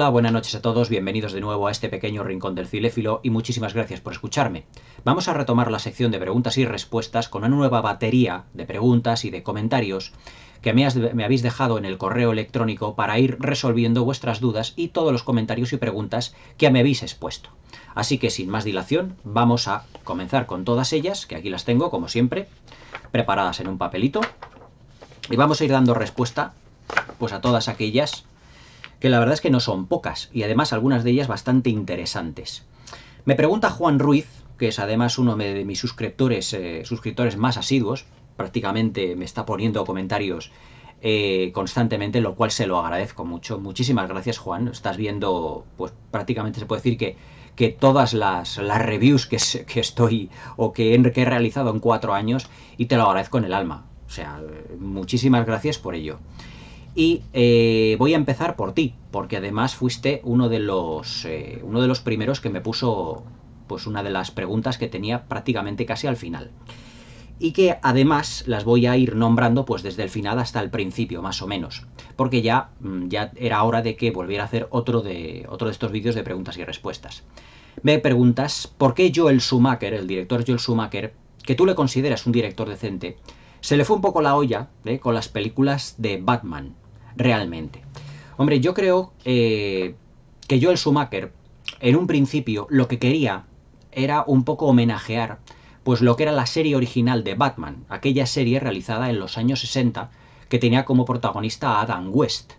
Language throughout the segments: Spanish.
Hola, buenas noches a todos, bienvenidos de nuevo a este pequeño rincón del filéfilo y muchísimas gracias por escucharme. Vamos a retomar la sección de preguntas y respuestas con una nueva batería de preguntas y de comentarios que me, me, habéis dejado en el correo electrónico para ir resolviendo vuestras dudas y todos los comentarios y preguntas que me habéis expuesto. Así que sin más dilación, vamos a comenzar con todas ellas, que aquí las tengo, como siempre, preparadas en un papelito. Y vamos a ir dando respuesta pues a todas aquellas que la verdad es que no son pocas, y además algunas de ellas bastante interesantes. Me pregunta Juan Ruiz, que es además uno de mis suscriptores, eh, suscriptores más asiduos, prácticamente me está poniendo comentarios eh, constantemente, lo cual se lo agradezco mucho. Muchísimas gracias, Juan. Estás viendo, pues prácticamente se puede decir que, que todas las, las reviews que, estoy o que he, que he realizado en cuatro años y te lo agradezco en el alma. O sea, muchísimas gracias por ello. Y eh, voy a empezar por ti, porque además fuiste uno de los eh, uno de los primeros que me puso pues una de las preguntas que tenía prácticamente casi al final. Y que además las voy a ir nombrando pues desde el final hasta el principio, más o menos. Porque ya, mm, ya era hora de que volviera a hacer otro de, otro de estos vídeos de preguntas y respuestas. Me preguntas por qué Joel Schumacher, el director Joel Schumacher, que tú le consideras un director decente, se le fue un poco la olla ¿eh? con las películas de Batman, realmente. Hombre, yo creo eh, que que el Schumacher, en un principio, lo que quería era un poco homenajear pues lo que era la serie original de Batman, aquella serie realizada en los años 60 que tenía como protagonista a Adam West.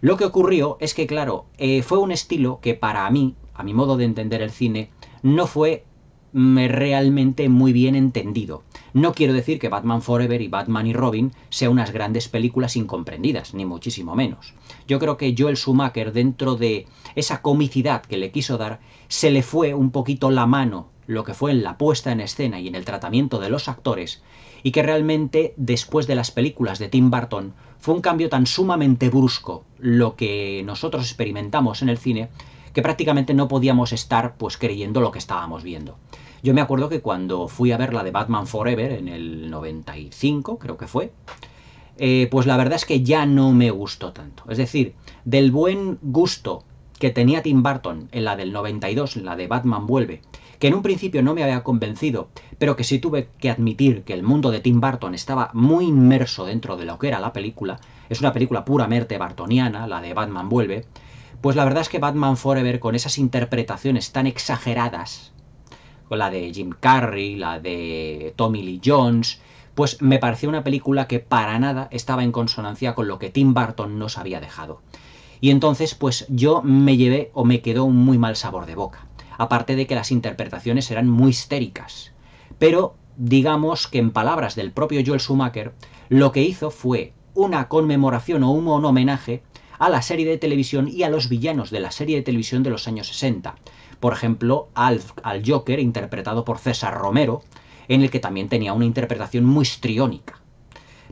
Lo que ocurrió es que, claro, eh, fue un estilo que para mí, a mi modo de entender el cine, no fue realmente muy bien entendido. No quiero decir que Batman Forever y Batman y Robin sean unas grandes películas incomprendidas, ni muchísimo menos. Yo creo que Joel Schumacher, dentro de esa comicidad que le quiso dar, se le fue un poquito la mano lo que fue en la puesta en escena y en el tratamiento de los actores, y que realmente después de las películas de Tim Burton fue un cambio tan sumamente brusco lo que nosotros experimentamos en el cine, que prácticamente no podíamos estar pues creyendo lo que estábamos viendo. Yo me acuerdo que cuando fui a ver la de Batman Forever en el 95, creo que fue, eh, pues la verdad es que ya no me gustó tanto. Es decir, del buen gusto que tenía Tim Burton en la del 92, la de Batman Vuelve, que en un principio no me había convencido, pero que sí tuve que admitir que el mundo de Tim Burton estaba muy inmerso dentro de lo que era la película, es una película puramente bartoniana, la de Batman Vuelve, pues la verdad es que Batman Forever, con esas interpretaciones tan exageradas, con la de Jim Carrey, la de Tommy Lee Jones, pues me pareció una película que para nada estaba en consonancia con lo que Tim Burton nos había dejado. Y entonces, pues yo me llevé o me quedó un muy mal sabor de boca. Aparte de que las interpretaciones eran muy histéricas. Pero digamos que en palabras del propio Joel Schumacher, lo que hizo fue una conmemoración o un homenaje a la serie de televisión y a los villanos de la serie de televisión de los años 60. Por ejemplo, al, al Joker, interpretado por César Romero, en el que también tenía una interpretación muy histriónica.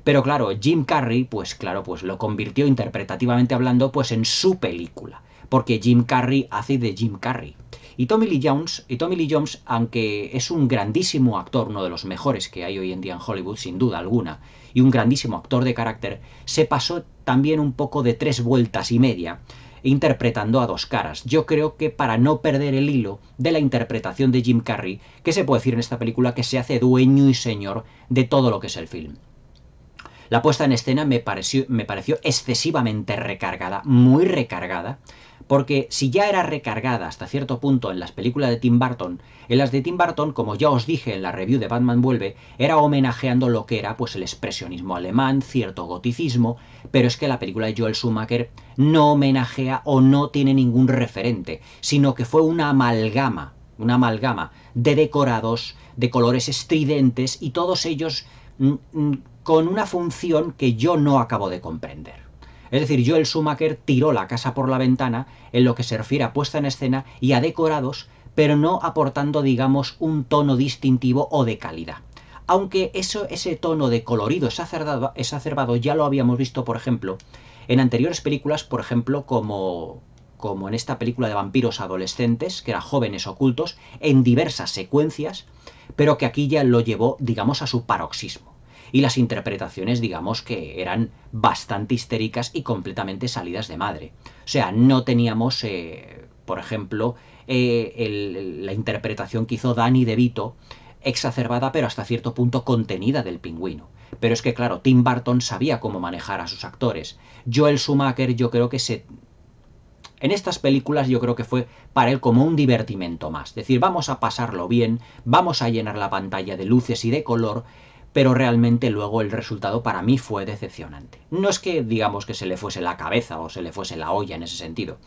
Pero claro, Jim Carrey, pues claro, pues lo convirtió interpretativamente hablando, pues en su película, porque Jim Carrey hace de Jim Carrey. Y Tommy Lee Jones, aunque es un grandísimo actor, uno de los mejores que hay hoy en día en Hollywood, sin duda alguna, y un grandísimo actor de carácter, se pasó también un poco de tres vueltas y media interpretando a dos caras. Yo creo que para no perder el hilo de la interpretación de Jim Carrey, que se puede decir en esta película que se hace dueño y señor de todo lo que es el film. La puesta en escena me pareció, me pareció excesivamente recargada, muy recargada, porque si ya era recargada hasta cierto punto en las películas de Tim Burton, en las de Tim Burton, como ya os dije en la review de Batman Vuelve, era homenajeando lo que era pues el expresionismo alemán, cierto goticismo, pero es que la película de Joel Schumacher no homenajea o no tiene ningún referente, sino que fue una amalgama, una amalgama de decorados, de colores estridentes y todos ellos mm, mm, con una función que yo no acabo de comprender. Es decir, Joel Schumacher tiró la casa por la ventana en lo que se refiere a puesta en escena y a decorados, pero no aportando, digamos, un tono distintivo o de calidad. Aunque eso, ese tono de colorido exacerbado ya lo habíamos visto, por ejemplo, en anteriores películas, por ejemplo, como como en esta película de vampiros adolescentes, que eran jóvenes ocultos, en diversas secuencias, pero que aquí ya lo llevó, digamos, a su paroxismo y las interpretaciones digamos que eran bastante histéricas y completamente salidas de madre. O sea, no teníamos, eh, por ejemplo, eh, la interpretación que hizo Danny DeVito, exacerbada pero hasta cierto punto contenida del pingüino. Pero es que, claro, Tim Burton sabía cómo manejar a sus actores. Joel Schumacher yo creo que se... En estas películas yo creo que fue para él como un divertimento más. Es decir, vamos a pasarlo bien, vamos a llenar la pantalla de luces y de color, pero realmente luego el resultado para mí fue decepcionante. No es que digamos que se le fuese la cabeza o se le fuese la olla en ese sentido,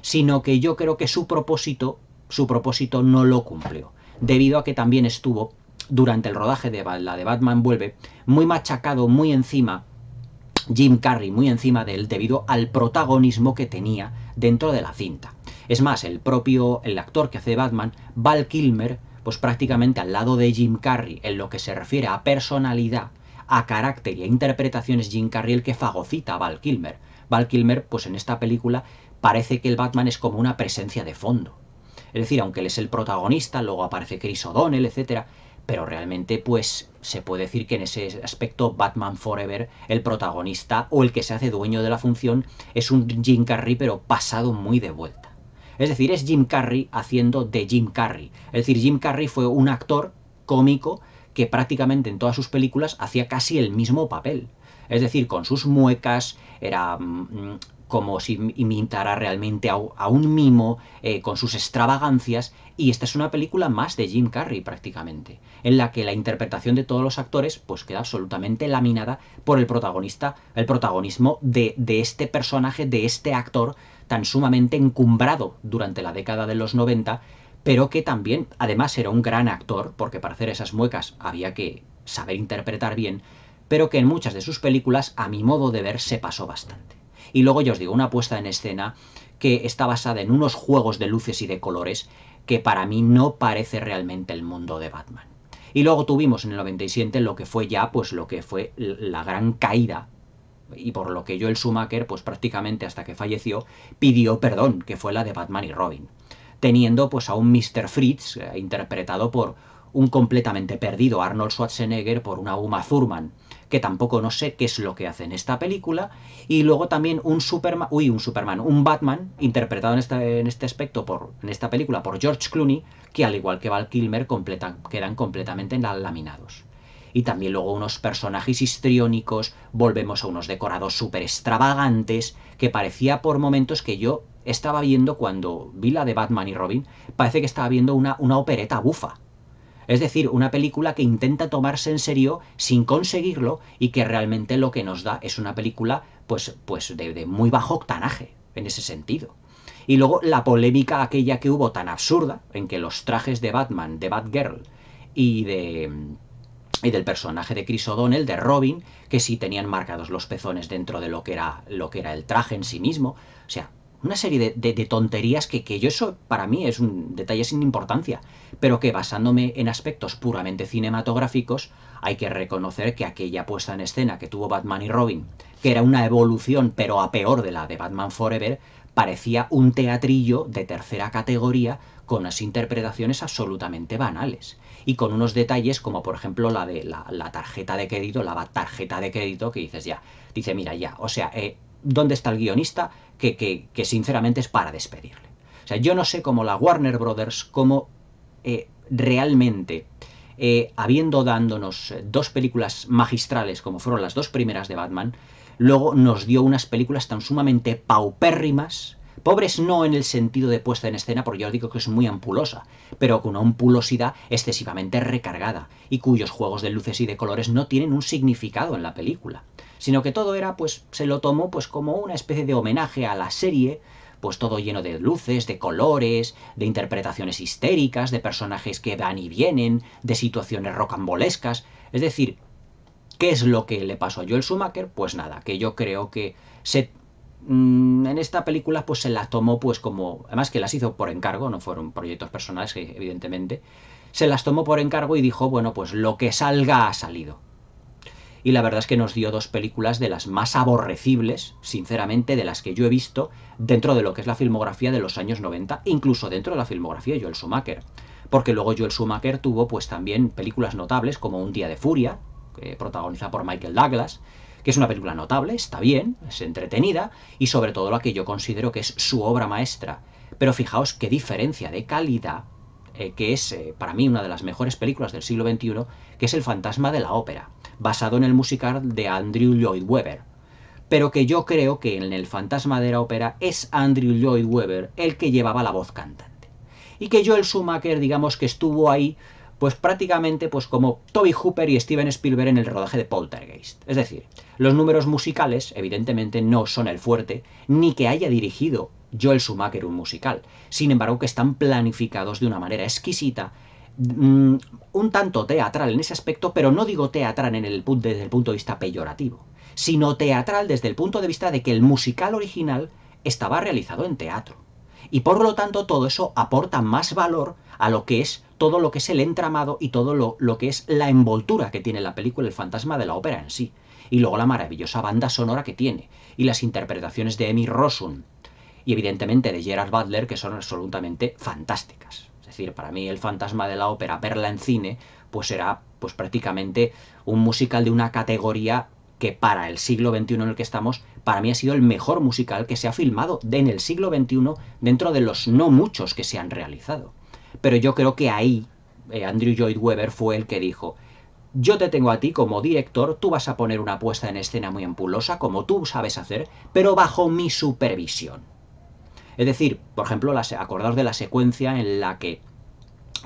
sino que yo creo que su propósito, su propósito no lo cumplió, debido a que también estuvo durante el rodaje de la de Batman Vuelve muy machacado, muy encima Jim Carrey muy encima de él debido al protagonismo que tenía dentro de la cinta. Es más, el propio el actor que hace Batman, Val Kilmer, pues prácticamente al lado de Jim Carrey en lo que se refiere a personalidad, a carácter y a interpretaciones, Jim Carrey el que fagocita a Val Kilmer. Val Kilmer, pues en esta película parece que el Batman es como una presencia de fondo. Es decir, aunque él es el protagonista, luego aparece Chris O'Donnell, etc., pero realmente pues se puede decir que en ese aspecto Batman Forever, el protagonista o el que se hace dueño de la función es un Jim Carrey pero pasado muy de vuelta. Es decir, es Jim Carrey haciendo de Jim Carrey. Es decir, Jim Carrey fue un actor cómico que prácticamente en todas sus películas hacía casi el mismo papel. Es decir, con sus muecas, era mm, mm, como si imitara realmente a, un mimo, eh, con sus extravagancias, y esta es una película más de Jim Carrey prácticamente, en la que la interpretación de todos los actores pues queda absolutamente laminada por el protagonista, el protagonismo de, de este personaje, de este actor, tan sumamente encumbrado durante la década de los 90, pero que también, además, era un gran actor, porque para hacer esas muecas había que saber interpretar bien, pero que en muchas de sus películas, a mi modo de ver, se pasó bastante. Y luego ya os digo, una puesta en escena que está basada en unos juegos de luces y de colores que para mí no parece realmente el mundo de Batman. Y luego tuvimos en el 97 lo que fue ya, pues lo que fue la gran caída y por lo que Joel Schumacher, pues prácticamente hasta que falleció, pidió perdón, que fue la de Batman y Robin. Teniendo pues a un Mr. Fritz, eh, interpretado por un completamente perdido Arnold Schwarzenegger por una Uma Thurman, que tampoco no sé qué es lo que hace en esta película, y luego también un Superman, uy, un Superman, un Batman, interpretado en, este aspecto por, en esta película por George Clooney, que al igual que Val Kilmer quedan completamente laminados y también luego unos personajes histriónicos, volvemos a unos decorados súper extravagantes, que parecía por momentos que yo estaba viendo cuando vi la de Batman y Robin, parece que estaba viendo una, una opereta bufa. Es decir, una película que intenta tomarse en serio sin conseguirlo y que realmente lo que nos da es una película pues, pues de muy bajo octanaje en ese sentido. Y luego la polémica aquella que hubo tan absurda en que los trajes de Batman, de Batgirl y de y del personaje de Chris O'Donnell, de Robin, que sí tenían marcados los pezones dentro de lo que era, lo que era el traje en sí mismo. O sea, una serie de, tonterías que, que, yo eso para mí es un detalle sin importancia, pero que basándome en aspectos puramente cinematográficos, hay que reconocer que aquella puesta en escena que tuvo Batman y Robin, que era una evolución pero a peor de la de Batman Forever, parecía un teatrillo de tercera categoría con unas interpretaciones absolutamente banales y con unos detalles como por ejemplo la de la, tarjeta de crédito, la tarjeta de crédito que dices ya, dice mira ya, o sea, eh, ¿dónde está el guionista? Que, que, sinceramente es para despedirle. O sea, yo no sé cómo la Warner Brothers, cómo eh, realmente, eh, habiendo dándonos dos películas magistrales como fueron las dos primeras de Batman, luego nos dio unas películas tan sumamente paupérrimas, pobres no en el sentido de puesta en escena, porque yo os digo que es muy ampulosa, pero con una ampulosidad excesivamente recargada, y cuyos juegos de luces y de colores no tienen un significado en la película, sino que todo era, pues, se lo tomó, pues, como una especie de homenaje a la serie, pues todo lleno de luces, de colores, de interpretaciones histéricas, de personajes que van y vienen, de situaciones rocambolescas. Es decir, ¿Qué es lo que le pasó a Joel Schumacher? Pues nada, que yo creo que se mm, en esta película pues se la tomó pues como además que las hizo por encargo no fueron proyectos personales evidentemente se las tomó por encargo y dijo bueno pues lo que salga ha salido y la verdad es que nos dio dos películas de las más aborrecibles sinceramente de las que yo he visto dentro de lo que es la filmografía de los años 90 incluso dentro de la filmografía de Joel Schumacher porque luego Joel Schumacher tuvo pues también películas notables como Un día de furia eh, protagonizada por Michael Douglas, que es una película notable, está bien, es entretenida y sobre todo la que yo considero que es su obra maestra. Pero fijaos qué diferencia de calidad, eh, que es eh, para mí una de las mejores películas del siglo XXI, que es El fantasma de la ópera, basado en el musical de Andrew Lloyd Webber. Pero que yo creo que en El fantasma de la ópera es Andrew Lloyd Webber el que llevaba la voz cantante. Y que yo el Schumacher, digamos que estuvo ahí pues prácticamente pues como Toby Hooper y Steven Spielberg en el rodaje de Poltergeist. Es decir, los números musicales evidentemente no son el fuerte, ni que haya dirigido Joel Schumacher un musical, sin embargo que están planificados de una manera exquisita, mm, un tanto teatral en ese aspecto, pero no digo teatral en el, desde el punto de vista peyorativo, sino teatral desde el punto de vista de que el musical original estaba realizado en teatro. Y por lo tanto todo eso aporta más valor a lo que es todo lo que es el entramado y todo lo, que es la envoltura que tiene la película El fantasma de la ópera en sí. Y luego la maravillosa banda sonora que tiene y las interpretaciones de Emmy Rossum y evidentemente de Gerard Butler que son absolutamente fantásticas. Es decir, para mí El fantasma de la ópera verla en cine pues será pues prácticamente un musical de una categoría que para el siglo XXI en el que estamos, para mí ha sido el mejor musical que se ha filmado en el siglo XXI dentro de los no muchos que se han realizado. Pero yo creo que ahí eh, Andrew Lloyd Webber fue el que dijo, yo te tengo a ti como director, tú vas a poner una puesta en escena muy ampulosa, como tú sabes hacer, pero bajo mi supervisión. Es decir, por ejemplo, las, acordaos de la secuencia en la que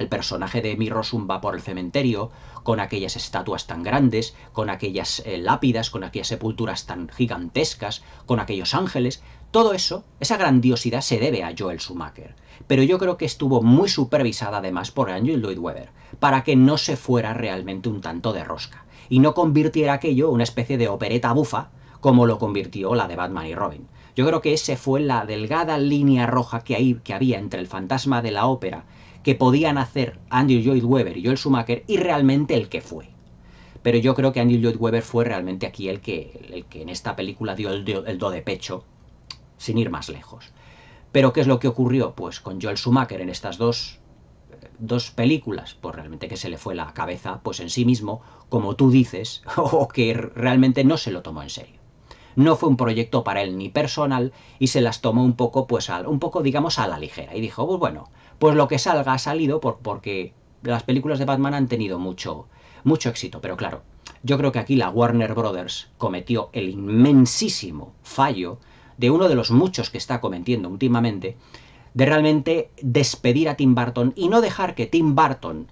el personaje de Mirrosum va por el cementerio, con aquellas estatuas tan grandes, con aquellas eh, lápidas, con aquellas sepulturas tan gigantescas, con aquellos ángeles. Todo eso, esa grandiosidad se debe a Joel Schumacher. Pero yo creo que estuvo muy supervisada además por Andrew Lloyd Webber, para que no se fuera realmente un tanto de rosca, y no convirtiera aquello una especie de opereta bufa, como lo convirtió la de Batman y Robin. Yo creo que ese fue la delgada línea roja que, que había entre el fantasma de la ópera que podían hacer ...Andy Lloyd Webber y Joel Schumacher y realmente el que fue. Pero yo creo que Andy Lloyd Webber fue realmente aquí el que, el que en esta película dio el, do de pecho, sin ir más lejos. Pero ¿qué es lo que ocurrió? Pues con Joel Schumacher en estas dos, dos películas, pues realmente que se le fue la cabeza pues en sí mismo, como tú dices, o que realmente no se lo tomó en serio. No fue un proyecto para él ni personal y se las tomó un poco, pues un poco digamos a la ligera y dijo, pues bueno, pues lo que salga ha salido por, porque las películas de Batman han tenido mucho, mucho éxito. Pero claro, yo creo que aquí la Warner Brothers cometió el inmensísimo fallo de uno de los muchos que está cometiendo últimamente, de realmente despedir a Tim Burton y no dejar que Tim Burton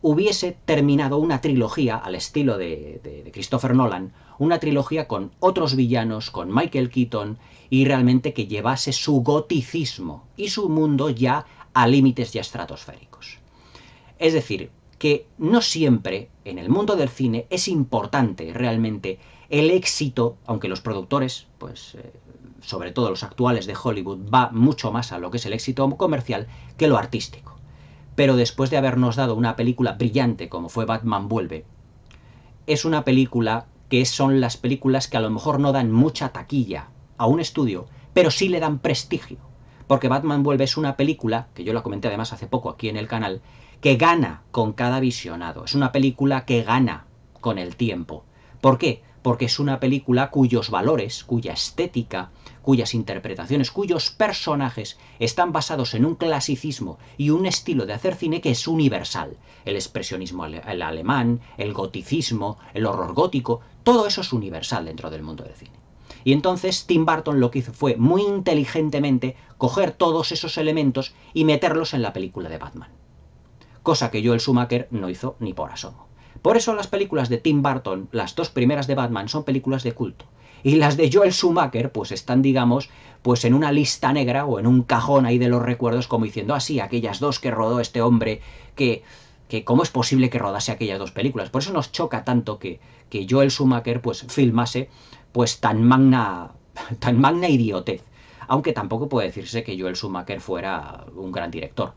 hubiese terminado una trilogía al estilo de, de, de, Christopher Nolan, una trilogía con otros villanos, con Michael Keaton, y realmente que llevase su goticismo y su mundo ya a límites ya estratosféricos. Es decir, que no siempre en el mundo del cine es importante realmente el éxito, aunque los productores, pues eh, sobre todo los actuales de Hollywood, va mucho más a lo que es el éxito comercial que lo artístico. Pero después de habernos dado una película brillante como fue Batman Vuelve, es una película que son las películas que a lo mejor no dan mucha taquilla a un estudio, pero sí le dan prestigio porque Batman vuelve es una película, que yo la comenté además hace poco aquí en el canal, que gana con cada visionado, es una película que gana con el tiempo. ¿Por qué? Porque es una película cuyos valores, cuya estética, cuyas interpretaciones, cuyos personajes están basados en un clasicismo y un estilo de hacer cine que es universal. El expresionismo el alemán, el goticismo, el horror gótico, todo eso es universal dentro del mundo del cine. Y entonces Tim Burton lo que hizo fue muy inteligentemente coger todos esos elementos y meterlos en la película de Batman. Cosa que Joel Schumacher no hizo ni por asomo. Por eso las películas de Tim Burton, las dos primeras de Batman, son películas de culto. Y las de Joel Schumacher, pues están, digamos, pues en una lista negra o en un cajón ahí de los recuerdos, como diciendo así, ah, aquellas dos que rodó este hombre, que, que cómo es posible que rodase aquellas dos películas. Por eso nos choca tanto que, que Joel Schumacher, pues, filmase, pues, tan magna, tan magna idiotez aunque tampoco puede decirse que Joel Schumacher fuera un gran director.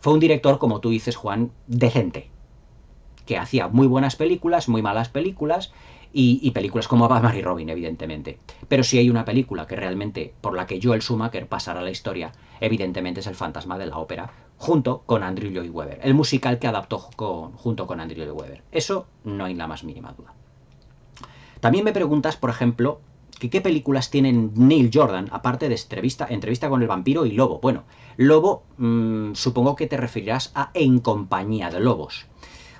Fue un director, como tú dices, Juan, decente, que hacía muy buenas películas, muy malas películas, y, películas como Batman y Robin, evidentemente. Pero si hay una película que realmente, por la que Joel Schumacher pasará la historia, evidentemente es El fantasma de la ópera, junto con Andrew Lloyd Webber, el musical que adaptó con, junto con Andrew Lloyd Webber. Eso no hay la más mínima duda. También me preguntas, por ejemplo, qué películas tienen Neil Jordan, aparte de entrevista, entrevista con el vampiro y Lobo. Bueno, Lobo, mm, supongo que te referirás a En compañía de lobos.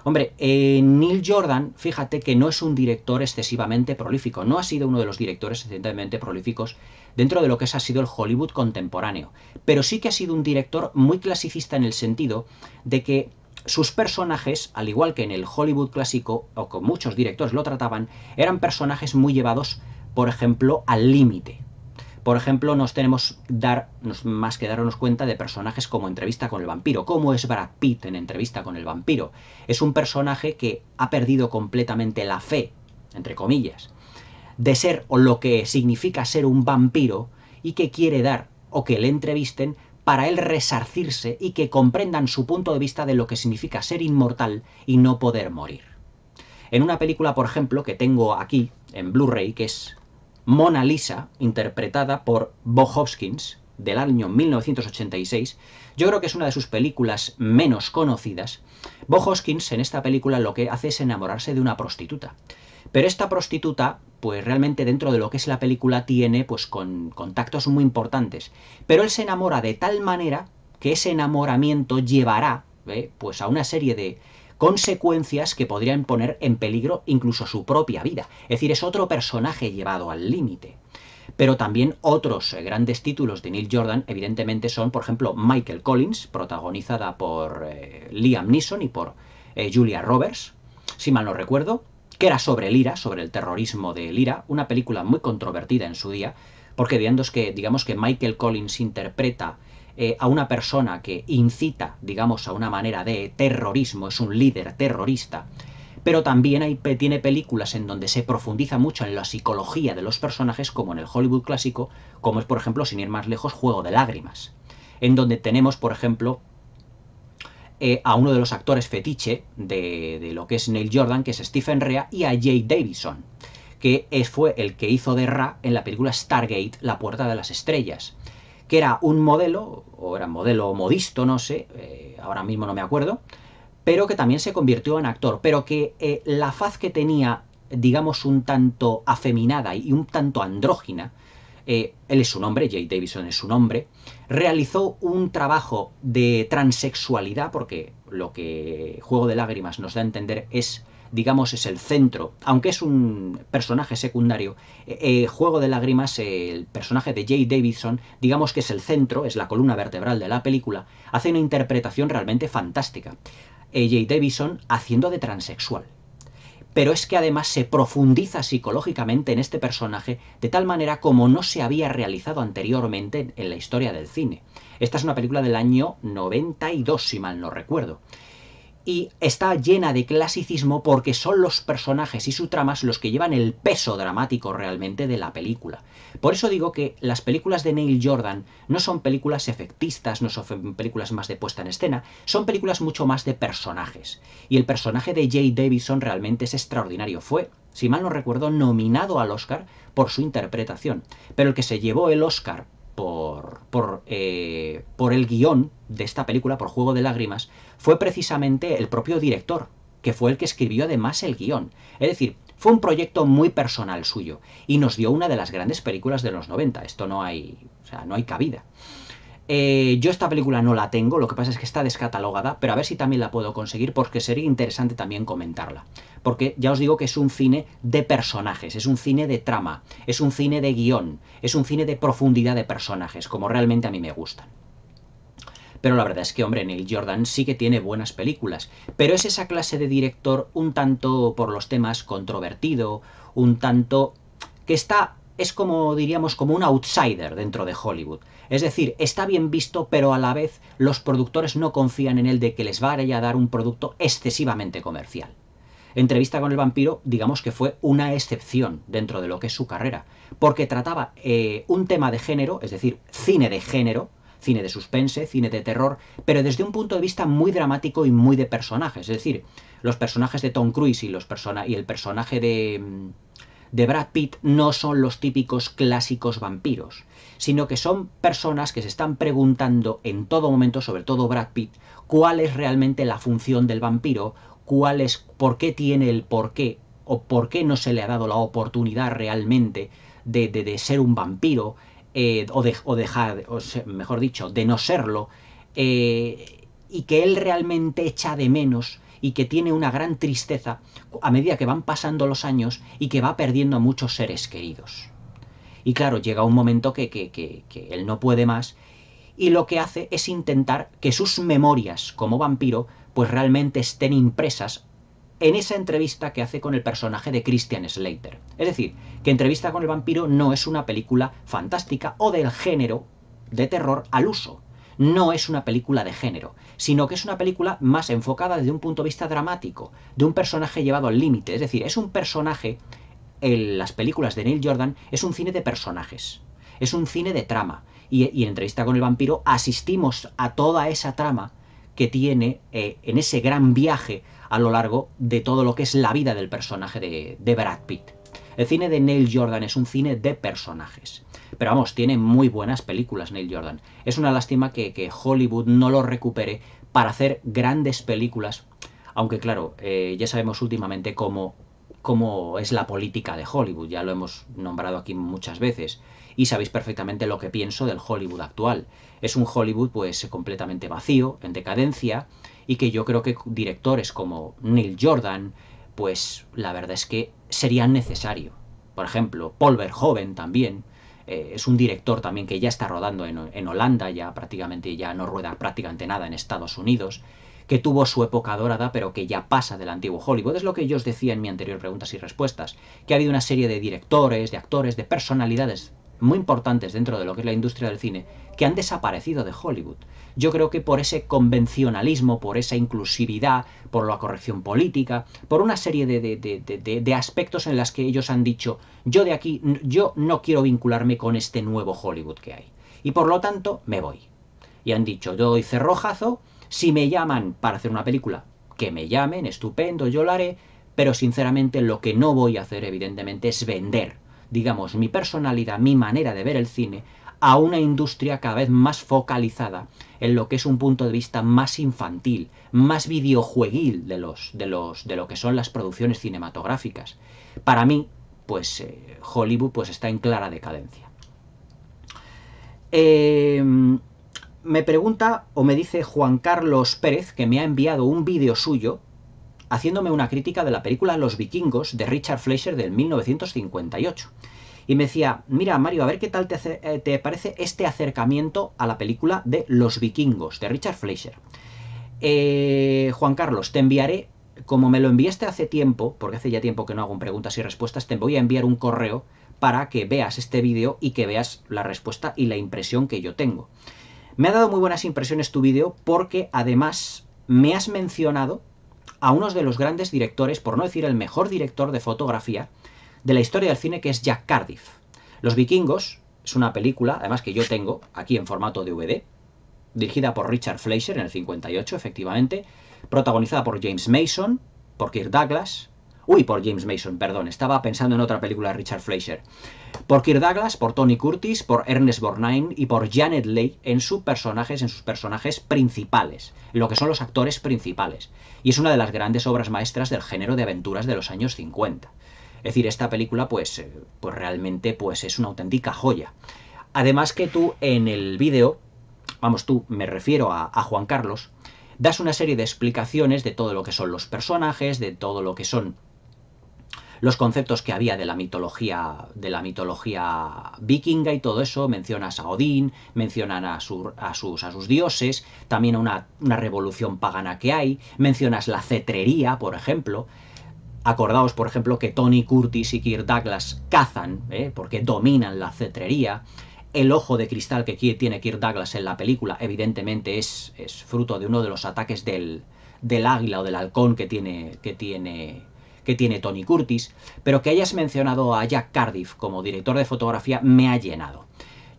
Hombre, eh, Neil Jordan, fíjate que no es un director excesivamente prolífico, no ha sido uno de los directores excesivamente prolíficos dentro de lo que ha sido el Hollywood contemporáneo, pero sí que ha sido un director muy clasicista en el sentido de que sus personajes, al igual que en el Hollywood clásico, o con muchos directores lo trataban, eran personajes muy llevados por ejemplo, al límite. Por ejemplo, nos tenemos dar, más que darnos cuenta de personajes como Entrevista con el vampiro. ¿Cómo es Brad Pitt en Entrevista con el vampiro? Es un personaje que ha perdido completamente la fe, entre comillas, de ser o lo que significa ser un vampiro y que quiere dar o que le entrevisten para él resarcirse y que comprendan su punto de vista de lo que significa ser inmortal y no poder morir. En una película, por ejemplo, que tengo aquí en Blu-ray, que es Mona Lisa, interpretada por Bo Hoskins, del año 1986, yo creo que es una de sus películas menos conocidas. Bo Hoskins en esta película lo que hace es enamorarse de una prostituta. Pero esta prostituta, pues realmente dentro de lo que es la película tiene pues con contactos muy importantes. Pero él se enamora de tal manera que ese enamoramiento llevará ¿eh? pues a una serie de, consecuencias que podrían poner en peligro incluso su propia vida. Es decir, es otro personaje llevado al límite. Pero también otros eh, grandes títulos de Neil Jordan, evidentemente, son, por ejemplo, Michael Collins, protagonizada por eh, Liam Neeson y por eh, Julia Roberts, si mal no recuerdo, que era sobre el IRA, sobre el terrorismo del IRA, una película muy controvertida en su día, porque digamos que, digamos que Michael Collins interpreta eh, a una persona que incita, digamos, a una manera de terrorismo, es un líder terrorista, pero también tiene películas en donde se profundiza mucho en la psicología de los personajes, como en el Hollywood clásico, como es, por ejemplo, sin ir más lejos, Juego de Lágrimas, en donde tenemos, por ejemplo, eh, a uno de los actores fetiche de, lo que es Neil Jordan, que es Stephen Rea, y a Jay Davison, que fue el que hizo de Ra en la película Stargate, La Puerta de las Estrellas que era un modelo, o era modelo modisto, no sé, eh, ahora mismo no me acuerdo, pero que también se convirtió en actor, pero que eh, la faz que tenía, digamos, un tanto afeminada y un tanto andrógina, eh, él es su nombre Jay Davison es su nombre realizó un trabajo de transexualidad, porque lo que Juego de Lágrimas nos da a entender es digamos, es el centro, aunque es un personaje secundario. Eh, eh, Juego de Lágrimas, el personaje de Jay Davidson, digamos que es el centro, es la columna vertebral de la película, hace una interpretación realmente fantástica. Eh, Jay Davidson haciendo de transexual. Pero es que además se profundiza psicológicamente en este personaje de tal manera como no se había realizado anteriormente en la historia del cine. Esta es una película del año 92, si mal no recuerdo y está llena de clasicismo porque son los personajes y sus tramas los que llevan el peso dramático realmente de la película. Por eso digo que las películas de Neil Jordan no son películas efectistas, no son películas más de puesta en escena, son películas mucho más de personajes. Y el personaje de Jay Davison realmente es extraordinario. Fue, si mal no recuerdo, nominado al Oscar por su interpretación, pero el que se llevó el Oscar por, por, eh, por el guión de esta película, por Juego de Lágrimas, fue precisamente el propio director, que fue el que escribió además el guión. Es decir, fue un proyecto muy personal suyo y nos dio una de las grandes películas de los 90. Esto no hay, o sea, no hay cabida. Eh, yo esta película no la tengo, lo que pasa es que está descatalogada, pero a ver si también la puedo conseguir porque sería interesante también comentarla. Porque ya os digo que es un cine de personajes, es un cine de trama, es un cine de guión, es un cine de profundidad de personajes, como realmente a mí me gustan. Pero la verdad es que, hombre, Neil Jordan sí que tiene buenas películas, pero es esa clase de director un tanto por los temas controvertido, un tanto que está es como diríamos como un outsider dentro de Hollywood. Es decir, está bien visto, pero a la vez los productores no confían en él de que les vaya a dar un producto excesivamente comercial. Entrevista con el vampiro, digamos que fue una excepción dentro de lo que es su carrera, porque trataba eh, un tema de género, es decir, cine de género, cine de suspense, cine de terror, pero desde un punto de vista muy dramático y muy de personajes. Es decir, los personajes de Tom Cruise y, los y el personaje de... Mm, de Brad Pitt no son los típicos clásicos vampiros, sino que son personas que se están preguntando en todo momento, sobre todo Brad Pitt, cuál es realmente la función del vampiro, cuál es, por qué tiene el por qué, o por qué no se le ha dado la oportunidad realmente de, de, ser un vampiro, eh, o, de, dejar, mejor dicho, de no serlo, eh, y que él realmente echa de menos y que tiene una gran tristeza a medida que van pasando los años y que va perdiendo a muchos seres queridos. Y claro, llega un momento que, que, que, que él no puede más y lo que hace es intentar que sus memorias como vampiro pues realmente estén impresas en esa entrevista que hace con el personaje de Christian Slater. Es decir, que Entrevista con el vampiro no es una película fantástica o del género de terror al uso, no es una película de género, sino que es una película más enfocada desde un punto de vista dramático, de un personaje llevado al límite, es decir, es un personaje, en las películas de Neil Jordan, es un cine de personajes, es un cine de trama, y, en entrevista con el vampiro asistimos a toda esa trama que tiene eh, en ese gran viaje a lo largo de todo lo que es la vida del personaje de, de Brad Pitt. El cine de Neil Jordan es un cine de personajes. Pero vamos, tiene muy buenas películas Neil Jordan. Es una lástima que, Hollywood no lo recupere para hacer grandes películas. Aunque claro, eh, ya sabemos últimamente cómo, cómo es la política de Hollywood. Ya lo hemos nombrado aquí muchas veces y sabéis perfectamente lo que pienso del Hollywood actual. Es un Hollywood pues completamente vacío, en decadencia, y que yo creo que directores como Neil Jordan, pues la verdad es que sería necesario. Por ejemplo, Paul Verhoeven también eh, es un director también que ya está rodando en, Holanda, ya prácticamente ya no rueda prácticamente nada en Estados Unidos, que tuvo su época dorada pero que ya pasa del antiguo Hollywood. Es lo que yo os decía en mi anterior preguntas y respuestas, que ha habido una serie de directores, de actores, de personalidades muy importantes dentro de lo que es la industria del cine, que han desaparecido de Hollywood. Yo creo que por ese convencionalismo, por esa inclusividad, por la corrección política, por una serie de, aspectos en las que ellos han dicho, yo de aquí, yo no quiero vincularme con este nuevo Hollywood que hay. Y por lo tanto, me voy. Y han dicho, yo doy cerrojazo, si me llaman para hacer una película, que me llamen, estupendo, yo lo haré, pero sinceramente lo que no voy a hacer, evidentemente, es vender digamos, mi personalidad, mi manera de ver el cine, a una industria cada vez más focalizada en lo que es un punto de vista más infantil, más videojueguil de, los, de, los, de lo que son las producciones cinematográficas. Para mí, pues eh, Hollywood pues, está en clara decadencia. Em, me pregunta o me dice Juan Carlos Pérez, que me ha enviado un vídeo suyo, haciéndome una crítica de la película Los vikingos de Richard Fleischer del 1958. Y me decía, mira Mario, a ver qué tal eh, te, parece este acercamiento a la película de Los vikingos de Richard Fleischer. Eh, Juan Carlos, te enviaré, como me lo enviaste hace tiempo, porque hace ya tiempo que no hago preguntas y respuestas, te voy a enviar un correo para que veas este vídeo y que veas la respuesta y la impresión que yo tengo. Me ha dado muy buenas impresiones tu vídeo porque además me has mencionado a uno de los grandes directores, por no decir el mejor director de fotografía de la historia del cine, que es Jack Cardiff. Los vikingos es una película, además que yo tengo aquí en formato DVD, dirigida por Richard Fleischer en el 58, efectivamente, protagonizada por James Mason, por Kirk Douglas, Uy, por James Mason, perdón, estaba pensando en otra película de Richard Fleischer. Por Kirk Douglas, por Tony Curtis, por Ernest Borgnine y por Janet Leigh en sus personajes, en sus personajes principales, lo que son los actores principales. Y es una de las grandes obras maestras del género de aventuras de los años 50. Es decir, esta película, pues, eh, pues realmente pues, es una auténtica joya. Además que tú en el vídeo, vamos tú, me refiero a Juan Carlos, das una serie de explicaciones de todo lo que son los personajes, de todo lo que son los conceptos que había de la mitología, de la mitología vikinga y todo eso, mencionas a Odín, mencionan a, sus, a sus, dioses, también a una revolución pagana que hay, mencionas la cetrería, por ejemplo, Acordaos, por ejemplo, que Tony Curtis y Kirk Douglas cazan, ¿eh? porque dominan la cetrería. El ojo de cristal que tiene Kirk Douglas en la película, evidentemente, es, es fruto de uno de los ataques del, águila o del halcón que tiene, que tiene que tiene Tony Curtis, pero que hayas mencionado a Jack Cardiff como director de fotografía me ha llenado.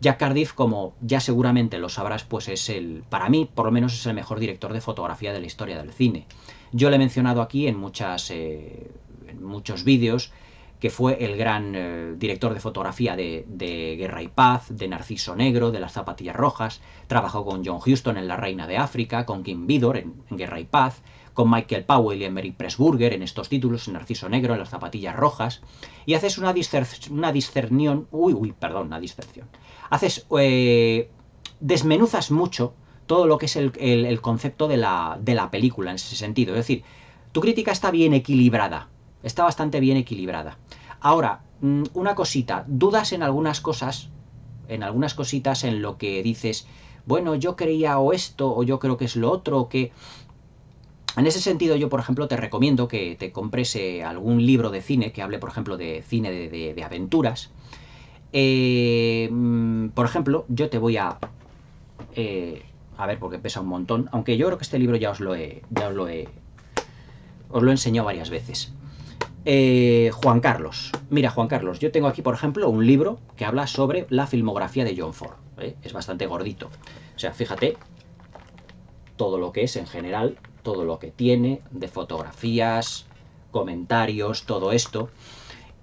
Jack Cardiff, como ya seguramente lo sabrás, pues es el, para mí, por lo menos es el mejor director de fotografía de la historia del cine. Yo le he mencionado aquí en, muchas, eh, en muchos vídeos que fue el gran eh, director de fotografía de, Guerra y Paz, de Narciso Negro, de las Zapatillas Rojas, trabajó con John Huston en La Reina de África, con Kim Vidor en Guerra y Paz, con Michael Powell y Emery Pressburger en estos títulos, en Narciso Negro, en Las Zapatillas Rojas, y haces una, una discernión, uy, uy, perdón, una diserción. haces, eh, desmenuzas mucho todo lo que es el, concepto de la, de la película en ese sentido, es decir, tu crítica está bien equilibrada, está bastante bien equilibrada. Ahora, mm, una cosita, dudas en algunas cosas, en algunas cositas en lo que dices, bueno, yo creía o esto, o yo creo que es lo otro, o que en ese sentido, yo, por ejemplo, te recomiendo que te comprese eh, algún libro de cine que hable, por ejemplo, de cine de, aventuras. Eh, mm, por ejemplo, yo te voy a... Eh, a ver, porque pesa un montón, aunque yo creo que este libro ya os lo he... Ya os lo he, os lo he enseñado varias veces. Juan Carlos. Mira, Juan Carlos, yo tengo aquí, por ejemplo, un libro que habla sobre la filmografía de John Ford. Es bastante gordito. O sea, fíjate todo lo que es en general todo lo que tiene, de fotografías, comentarios, todo esto.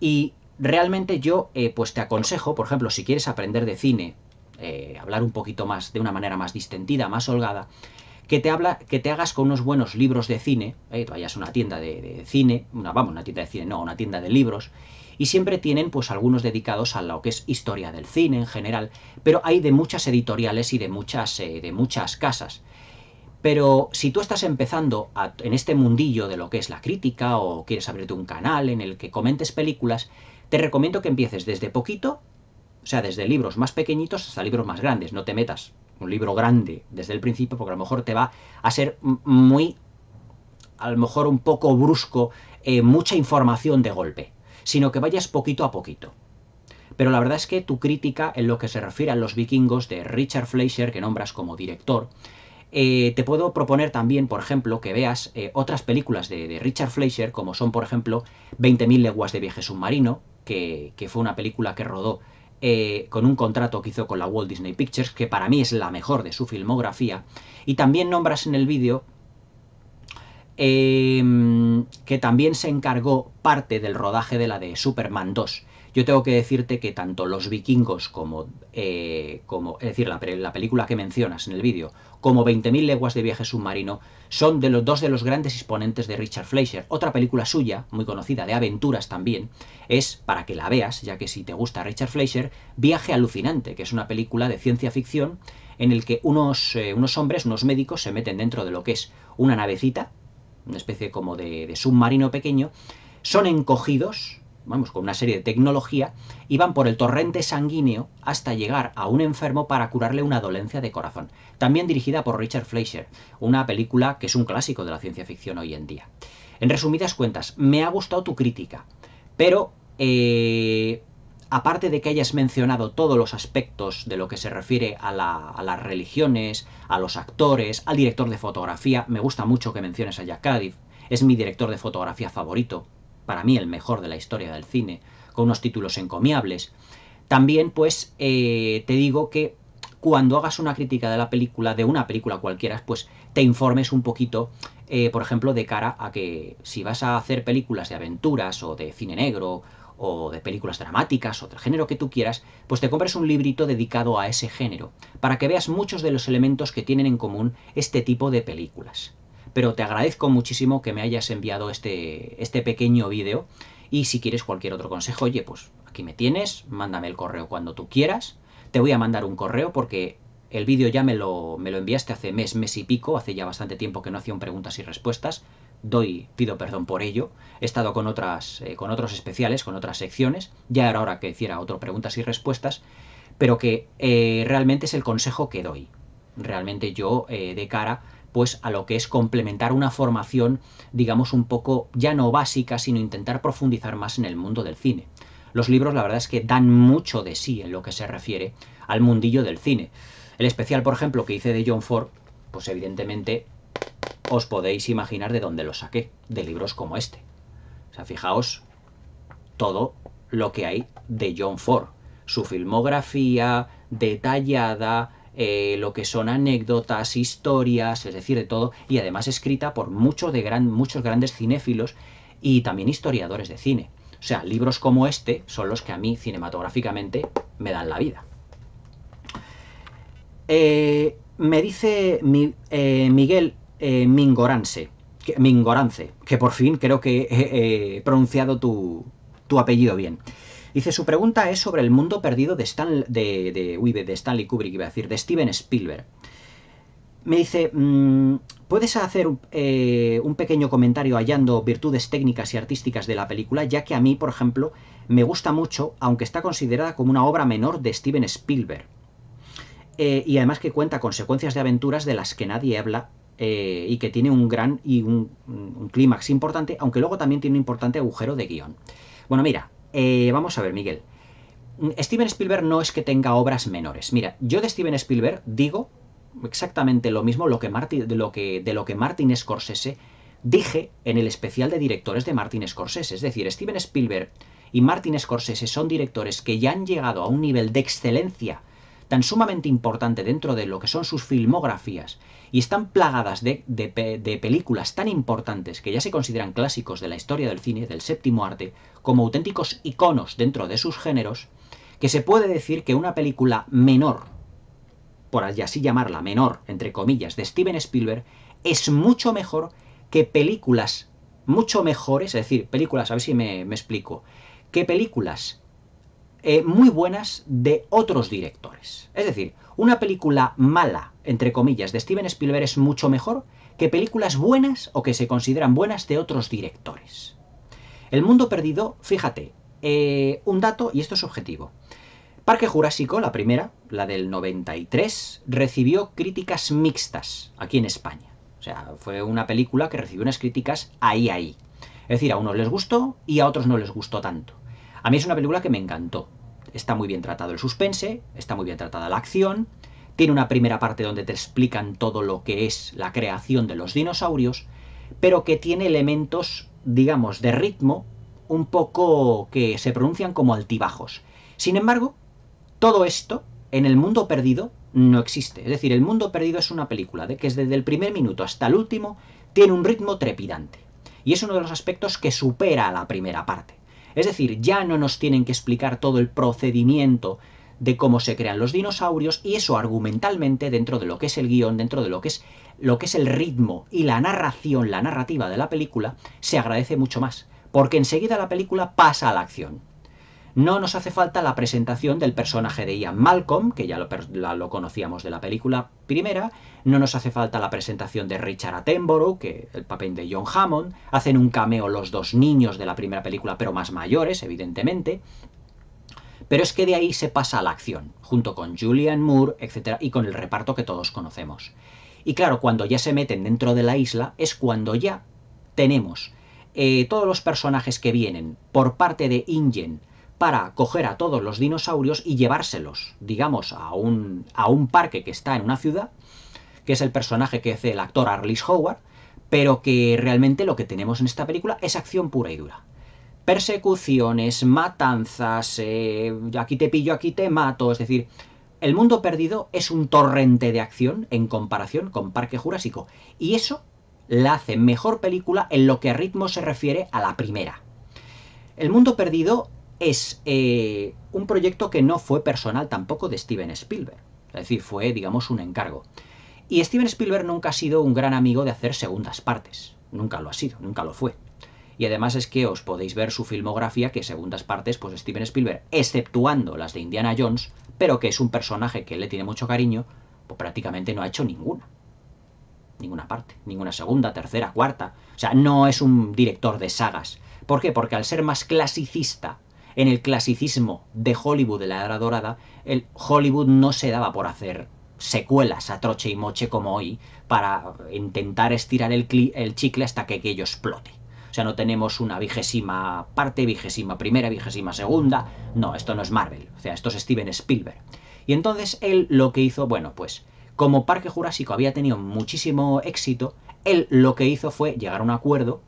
Y realmente yo eh, pues te aconsejo, por ejemplo, si quieres aprender de cine, eh, hablar un poquito más, de una manera más distentida más holgada, que te, habla, que te hagas con unos buenos libros de cine, eh, vayas a una tienda de, cine, vamos, una tienda de cine, no, una tienda de libros, y siempre tienen pues algunos dedicados a lo que es historia del cine en general, pero hay de muchas editoriales y de muchas, de muchas casas. Pero si tú estás empezando en este mundillo de lo que es la crítica o quieres abrirte un canal en el que comentes películas, te recomiendo que empieces desde poquito, o sea, desde libros más pequeñitos hasta libros más grandes. No te metas un libro grande desde el principio porque a lo mejor te va a ser muy, a lo mejor un poco brusco, eh, mucha información de golpe, sino que vayas poquito a poquito. Pero la verdad es que tu crítica en lo que se refiere a los vikingos de Richard Fleischer, que nombras como director, eh, te puedo proponer también, por ejemplo, que veas eh, otras películas de, Richard Fleischer, como son, por ejemplo, 20.000 leguas de viaje submarino, que, fue una película que rodó eh, con un contrato que hizo con la Walt Disney Pictures, que para mí es la mejor de su filmografía. Y también nombras en el vídeo que también se encargó parte del rodaje de la de Superman 2. Yo tengo que decirte que tanto los vikingos como, eh, como es decir, la, película que mencionas en el vídeo, como 20.000 leguas de viaje submarino, son de los dos de los grandes exponentes de Richard Fleischer. Otra película suya, muy conocida, de aventuras también, es, para que la veas, ya que si te gusta Richard Fleischer, Viaje Alucinante, que es una película de ciencia ficción en el que unos, eh, unos hombres, unos médicos, se meten dentro de lo que es una navecita, una especie como de, de submarino pequeño, son encogidos vamos, con una serie de tecnología, iban por el torrente sanguíneo hasta llegar a un enfermo para curarle una dolencia de corazón. También dirigida por Richard Fleischer, una película que es un clásico de la ciencia ficción hoy en día. En resumidas cuentas, me ha gustado tu crítica, pero eh, aparte de que hayas mencionado todos los aspectos de lo que se refiere a, a, las religiones, a los actores, al director de fotografía, me gusta mucho que menciones a Jack Cardiff, es mi director de fotografía favorito para mí el mejor de la historia del cine, con unos títulos encomiables. También, pues, eh, te digo que cuando hagas una crítica de la película, de una película cualquiera, pues te informes un poquito, eh, por ejemplo, de cara a que si vas a hacer películas de aventuras o de cine negro o de películas dramáticas o del género que tú quieras, pues te compres un librito dedicado a ese género, para que veas muchos de los elementos que tienen en común este tipo de películas pero te agradezco muchísimo que me hayas enviado este, este pequeño vídeo y si quieres cualquier otro consejo, oye, pues aquí me tienes, mándame el correo cuando tú quieras, te voy a mandar un correo porque el vídeo ya me lo, me enviaste hace mes, mes y pico, hace ya bastante tiempo que no hacía un preguntas y respuestas, doy, pido perdón por ello. He estado con otras, eh, con otros especiales, con otras secciones. Ya era hora que hiciera otro preguntas y respuestas, pero que eh, realmente es el consejo que doy. Realmente yo eh, de cara pues a lo que es complementar una formación, digamos, un poco ya no básica, sino intentar profundizar más en el mundo del cine. Los libros, la verdad es que dan mucho de sí en lo que se refiere al mundillo del cine. El especial, por ejemplo, que hice de John Ford, pues evidentemente os podéis imaginar de dónde lo saqué, de libros como este. O sea, fijaos todo lo que hay de John Ford. Su filmografía detallada, eh, lo que son anécdotas, historias, es decir, de todo, y además escrita por de muchos grandes cinéfilos y también historiadores de cine. O sea, libros como este son los que a mí cinematográficamente me dan la vida. Eh, me dice eh, Miguel Mingorance, que, que por fin creo que he pronunciado tu apellido bien. Dice, su pregunta es sobre el mundo perdido de, de, Stanley Kubrick, iba a decir, de Steven Spielberg. Me dice, mm, ¿puedes hacer eh, un pequeño comentario hallando virtudes técnicas y artísticas de la película? Ya que a mí, por ejemplo, me gusta mucho, aunque está considerada como una obra menor de Steven Spielberg. Eh, y además que cuenta con secuencias de aventuras de las que nadie habla eh, y que tiene un gran y un clímax importante, aunque luego también tiene un importante agujero de guión. Bueno, mira, eh, vamos a ver, Miguel. Mm, Steven Spielberg no es que tenga obras menores. Mira, yo de Steven Spielberg digo exactamente lo mismo lo que de, lo que, de lo que Martin Scorsese dije en el especial de directores de Martin Scorsese. Es decir, Steven Spielberg y Martin Scorsese son directores que ya han llegado a un nivel de excelencia tan sumamente importante dentro de lo que son sus filmografías y están plagadas de, películas tan importantes que ya se consideran clásicos de la historia del cine, del séptimo arte, como auténticos iconos dentro de sus géneros, que se puede decir que una película menor, por así llamarla menor, entre comillas, de Steven Spielberg, es mucho mejor que películas mucho mejores, es decir, películas, a ver si me, me explico, que películas eh, muy buenas de otros directores. Es decir, una película mala, entre comillas, de Steven Spielberg es mucho mejor que películas buenas o que se consideran buenas de otros directores. El mundo perdido, fíjate, eh, un dato, y esto es objetivo. Parque Jurásico, la primera, la del 93, recibió críticas mixtas aquí en España. O sea, fue una película que recibió unas críticas ahí, ahí. Es decir, a unos les gustó y a otros no les gustó tanto. A mí es una película que me encantó. Está muy bien tratado el suspense, está muy bien tratada la acción, tiene una primera parte donde te explican todo lo que es la creación de los dinosaurios, pero que tiene elementos, digamos, de ritmo un poco que se pronuncian como altibajos. Sin embargo, todo esto en el mundo perdido no existe. Es decir, el mundo perdido es una película de que desde el primer minuto hasta el último tiene un ritmo trepidante. Y es uno de los aspectos que supera a la primera parte. Es decir, ya no nos tienen que explicar todo el procedimiento de cómo se crean los dinosaurios y eso argumentalmente dentro de lo que es el guión, dentro de lo que es lo que es el ritmo y la narración, la narrativa de la película, se agradece mucho más, porque enseguida la película pasa a la acción no nos hace falta la presentación del personaje de Ian Malcolm, que ya lo, conocíamos de la película primera, no nos hace falta la presentación de Richard Attenborough, que el papel de John Hammond, hacen un cameo los dos niños de la primera película, pero más mayores, evidentemente. Pero es que de ahí se pasa a la acción, junto con Julian Moore, etc., y con el reparto que todos conocemos. Y claro, cuando ya se meten dentro de la isla, es cuando ya tenemos eh, todos los personajes que vienen por parte de Ingen, para coger a todos los dinosaurios y llevárselos, digamos, a un, a un parque que está en una ciudad, que es el personaje que hace el actor Arliss Howard, pero que realmente lo que tenemos en esta película es acción pura y dura. Persecuciones, matanzas, eh, aquí te pillo, aquí te mato, es decir, el mundo perdido es un torrente de acción en comparación con Parque Jurásico, y eso la hace mejor película en lo que a ritmo se refiere a la primera. El mundo perdido es eh, un proyecto que no fue personal tampoco de Steven Spielberg. Es decir, fue, digamos, un encargo. Y Steven Spielberg nunca ha sido un gran amigo de hacer segundas partes. Nunca lo ha sido, nunca lo fue. Y además es que os podéis ver su filmografía, que segundas partes, pues Steven Spielberg, exceptuando las de Indiana Jones, pero que es un personaje que le tiene mucho cariño, pues prácticamente no ha hecho ninguna. Ninguna parte, ninguna segunda, tercera, cuarta. O sea, no es un director de sagas. ¿Por qué? Porque al ser más clasicista, en el clasicismo de Hollywood de la Era Dorada, el Hollywood no se daba por hacer secuelas a troche y moche como hoy para intentar estirar el, el chicle hasta que aquello explote. O sea, no tenemos una vigésima parte, vigésima primera, vigésima segunda. No, esto no es Marvel. O sea, esto es Steven Spielberg. Y entonces él lo que hizo, bueno, pues como Parque Jurásico había tenido muchísimo éxito, él lo que hizo fue llegar a un acuerdo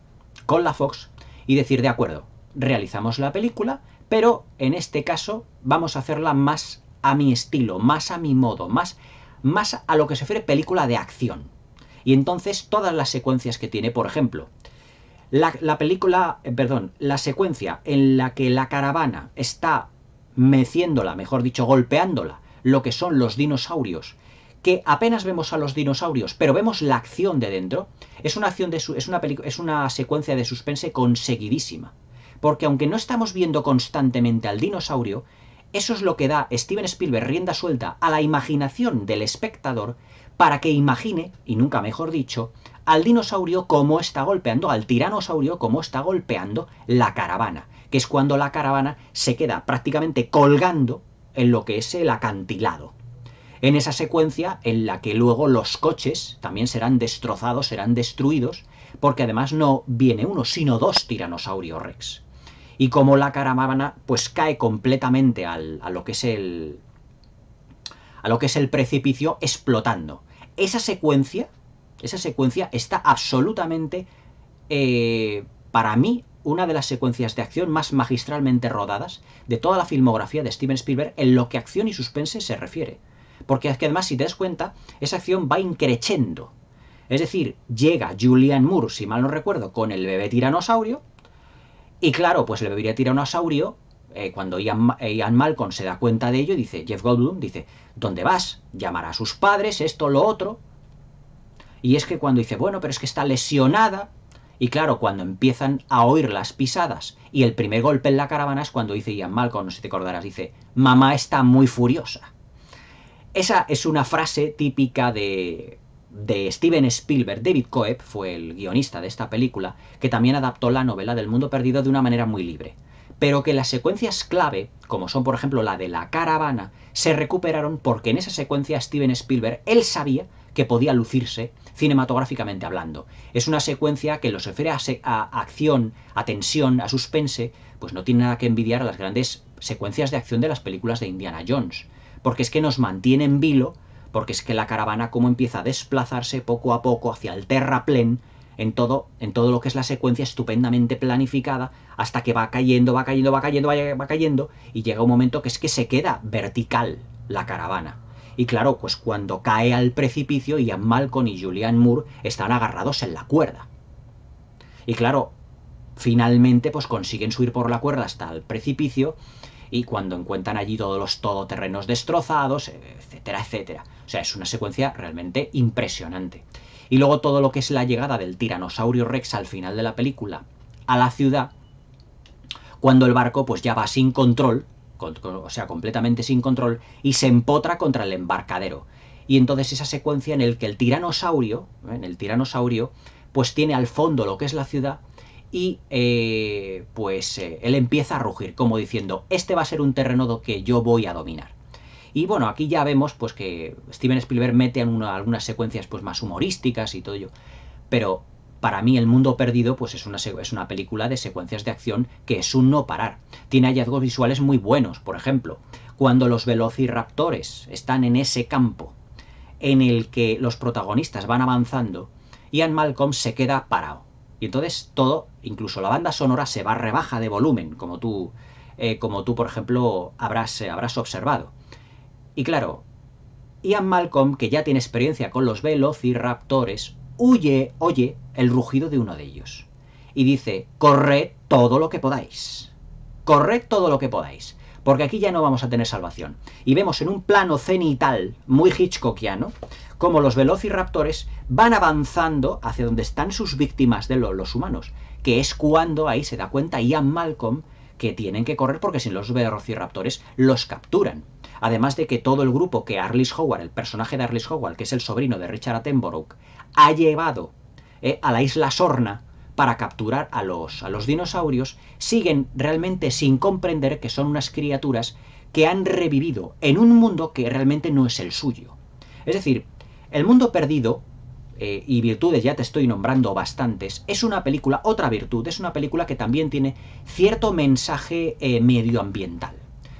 con la Fox y decir, de acuerdo, realizamos la película pero en este caso vamos a hacerla más a mi estilo, más a mi modo, más, a lo que se refiere película de acción. Y entonces todas las secuencias que tiene, por ejemplo, la, película, eh, perdón, la secuencia en la que la caravana está meciéndola, mejor dicho, golpeándola, lo que son los dinosaurios, que apenas vemos a los dinosaurios, pero vemos la acción de dentro, es una secuencia de suspense conseguidísima. Porque aunque no estamos viendo constantemente al dinosaurio, eso es lo que da Steven Spielberg rienda suelta a la imaginación del espectador para que imagine, y nunca mejor dicho, al dinosaurio cómo está golpeando, al tiranosaurio cómo está golpeando la caravana, que es cuando la caravana se queda prácticamente colgando en lo que es el acantilado. En esa secuencia en la que luego los coches también serán destrozados, serán destruidos, porque además no viene uno, sino dos tiranosaurios rex y como la caravana pues cae completamente al, a lo que es el a lo que es el precipicio explotando. Esa secuencia, esa secuencia está absolutamente eh, para mí una de las secuencias de acción más magistralmente rodadas de toda la filmografía de Steven Spielberg en lo que acción y suspense se refiere. Porque es que además, si te das cuenta, esa acción va increchendo. Es decir, llega Julian Moore, si mal no recuerdo, con el bebé tiranosaurio, y claro, pues le debería tirar un saurio eh, cuando eh, Ian, Malcolm se da cuenta de ello, dice Jeff Goldblum, dice, ¿dónde vas? Llamar a sus padres, esto, lo otro. Y es que cuando dice, bueno, pero es que está lesionada, y claro, cuando empiezan a oír las pisadas y el primer golpe en la caravana es cuando dice Ian Malcolm, no sé si te acordarás, dice, mamá está muy furiosa. Esa es una frase típica de de Steven Spielberg, David Coeb fue el guionista de esta película, que también adaptó la novela del mundo perdido de una manera muy libre, pero que las secuencias clave, como son por ejemplo la de la caravana, se recuperaron porque en esa secuencia Steven Spielberg, él sabía que podía lucirse cinematográficamente hablando. Es una secuencia que los refiere a, a, acción, a tensión, a suspense, pues no tiene nada que envidiar a las grandes secuencias de acción de las películas de Indiana Jones, porque es que nos mantiene en vilo porque es que la caravana como empieza a desplazarse poco a poco hacia el terraplén en todo, en todo lo que es la secuencia estupendamente planificada, hasta que va cayendo, va cayendo, va cayendo, va cayendo, y llega un momento que es que se queda vertical la caravana. Y claro, pues cuando cae al precipicio, Ian Malcolm y Julian Moore están agarrados en la cuerda. Y claro, finalmente pues consiguen subir por la cuerda hasta el precipicio y cuando encuentran allí todos los todoterrenos destrozados, etcétera, etcétera. O sea, es una secuencia realmente impresionante. Y luego todo lo que es la llegada del tiranosaurio Rex al final de la película a la ciudad, cuando el barco pues ya va sin control, o sea, completamente sin control, y se empotra contra el embarcadero. Y entonces esa secuencia en el que el tiranosaurio, ¿eh? en el tiranosaurio, pues tiene al fondo lo que es la ciudad y eh, pues eh, él empieza a rugir, como diciendo, este va a ser un terreno que yo voy a dominar. Y bueno, aquí ya vemos pues que Steven Spielberg mete algunas secuencias pues más humorísticas y todo ello, pero para mí El Mundo Perdido pues es una, es una película de secuencias de acción que es un no parar. Tiene hallazgos visuales muy buenos, por ejemplo, cuando los velociraptores están en ese campo en el que los protagonistas van avanzando, Ian Malcolm se queda parado y entonces todo, incluso la banda sonora, se va rebaja de volumen, como tú, eh, como tú por ejemplo, habrás, eh, habrás observado. Y claro, Ian Malcolm, que ya tiene experiencia con los velociraptores, huye, oye el rugido de uno de ellos. Y dice, corred todo lo que podáis. Corred todo lo que podáis porque aquí ya no vamos a tener salvación. Y vemos en un plano cenital muy hitchcockiano cómo los velociraptores van avanzando hacia donde están sus víctimas de los humanos, que es cuando ahí se da cuenta Ian Malcolm que tienen que correr porque sin los velociraptores los capturan. Además de que todo el grupo que Arliss Howard, el personaje de Arliss Howard, que es el sobrino de Richard Attenborough, ha llevado eh, a la isla Sorna para capturar a los, a los dinosaurios, siguen realmente sin comprender que son unas criaturas que han revivido en un mundo que realmente no es el suyo. Es decir, El mundo perdido, eh, y virtudes ya te estoy nombrando bastantes, es una película, otra virtud, es una película que también tiene cierto mensaje eh, medioambiental.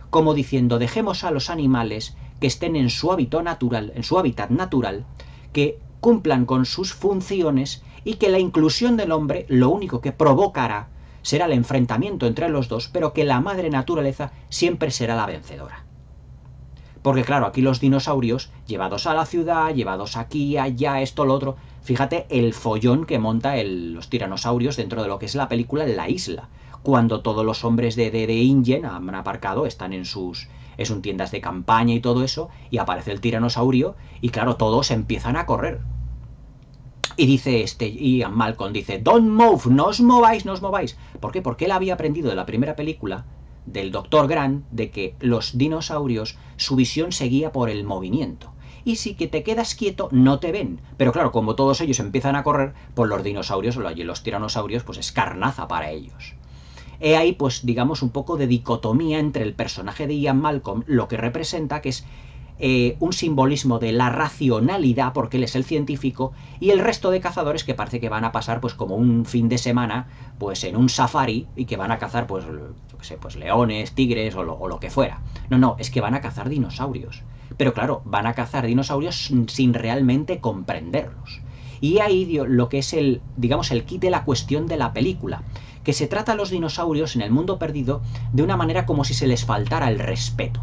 Como diciendo, dejemos a los animales que estén en su hábitat natural, en su hábitat natural, que cumplan con sus funciones y que la inclusión del hombre lo único que provocará será el enfrentamiento entre los dos, pero que la madre naturaleza siempre será la vencedora. Porque claro, aquí los dinosaurios, llevados a la ciudad, llevados aquí, allá, esto, lo otro, fíjate el follón que monta los tiranosaurios dentro de lo que es la película La Isla, cuando todos los hombres de, de, de Ingen han aparcado, están en sus, es un tiendas de campaña y todo eso, y aparece el tiranosaurio, y claro, todos empiezan a correr. Y dice este Ian Malcolm, dice, don't move, no os mováis, no os mováis. ¿Por qué? Porque él había aprendido de la primera película del Dr. Grant de que los dinosaurios, su visión seguía por el movimiento. Y si que te quedas quieto, no te ven. Pero claro, como todos ellos empiezan a correr, pues los dinosaurios, los tiranosaurios, pues es carnaza para ellos. He ahí, pues, digamos, un poco de dicotomía entre el personaje de Ian Malcolm, lo que representa que es eh, un simbolismo de la racionalidad, porque él es el científico, y el resto de cazadores que parece que van a pasar pues como un fin de semana pues en un safari y que van a cazar pues, pues leones, tigres o lo, o lo que fuera. No, no, es que van a cazar dinosaurios. Pero claro, van a cazar dinosaurios sin realmente comprenderlos. Y ahí lo que es el, digamos, el kit de la cuestión de la película, que se trata a los dinosaurios en el mundo perdido de una manera como si se les faltara el respeto.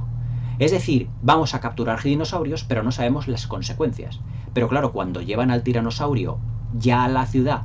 Es decir, vamos a capturar dinosaurios, pero no sabemos las consecuencias. Pero claro, cuando llevan al tiranosaurio ya a la ciudad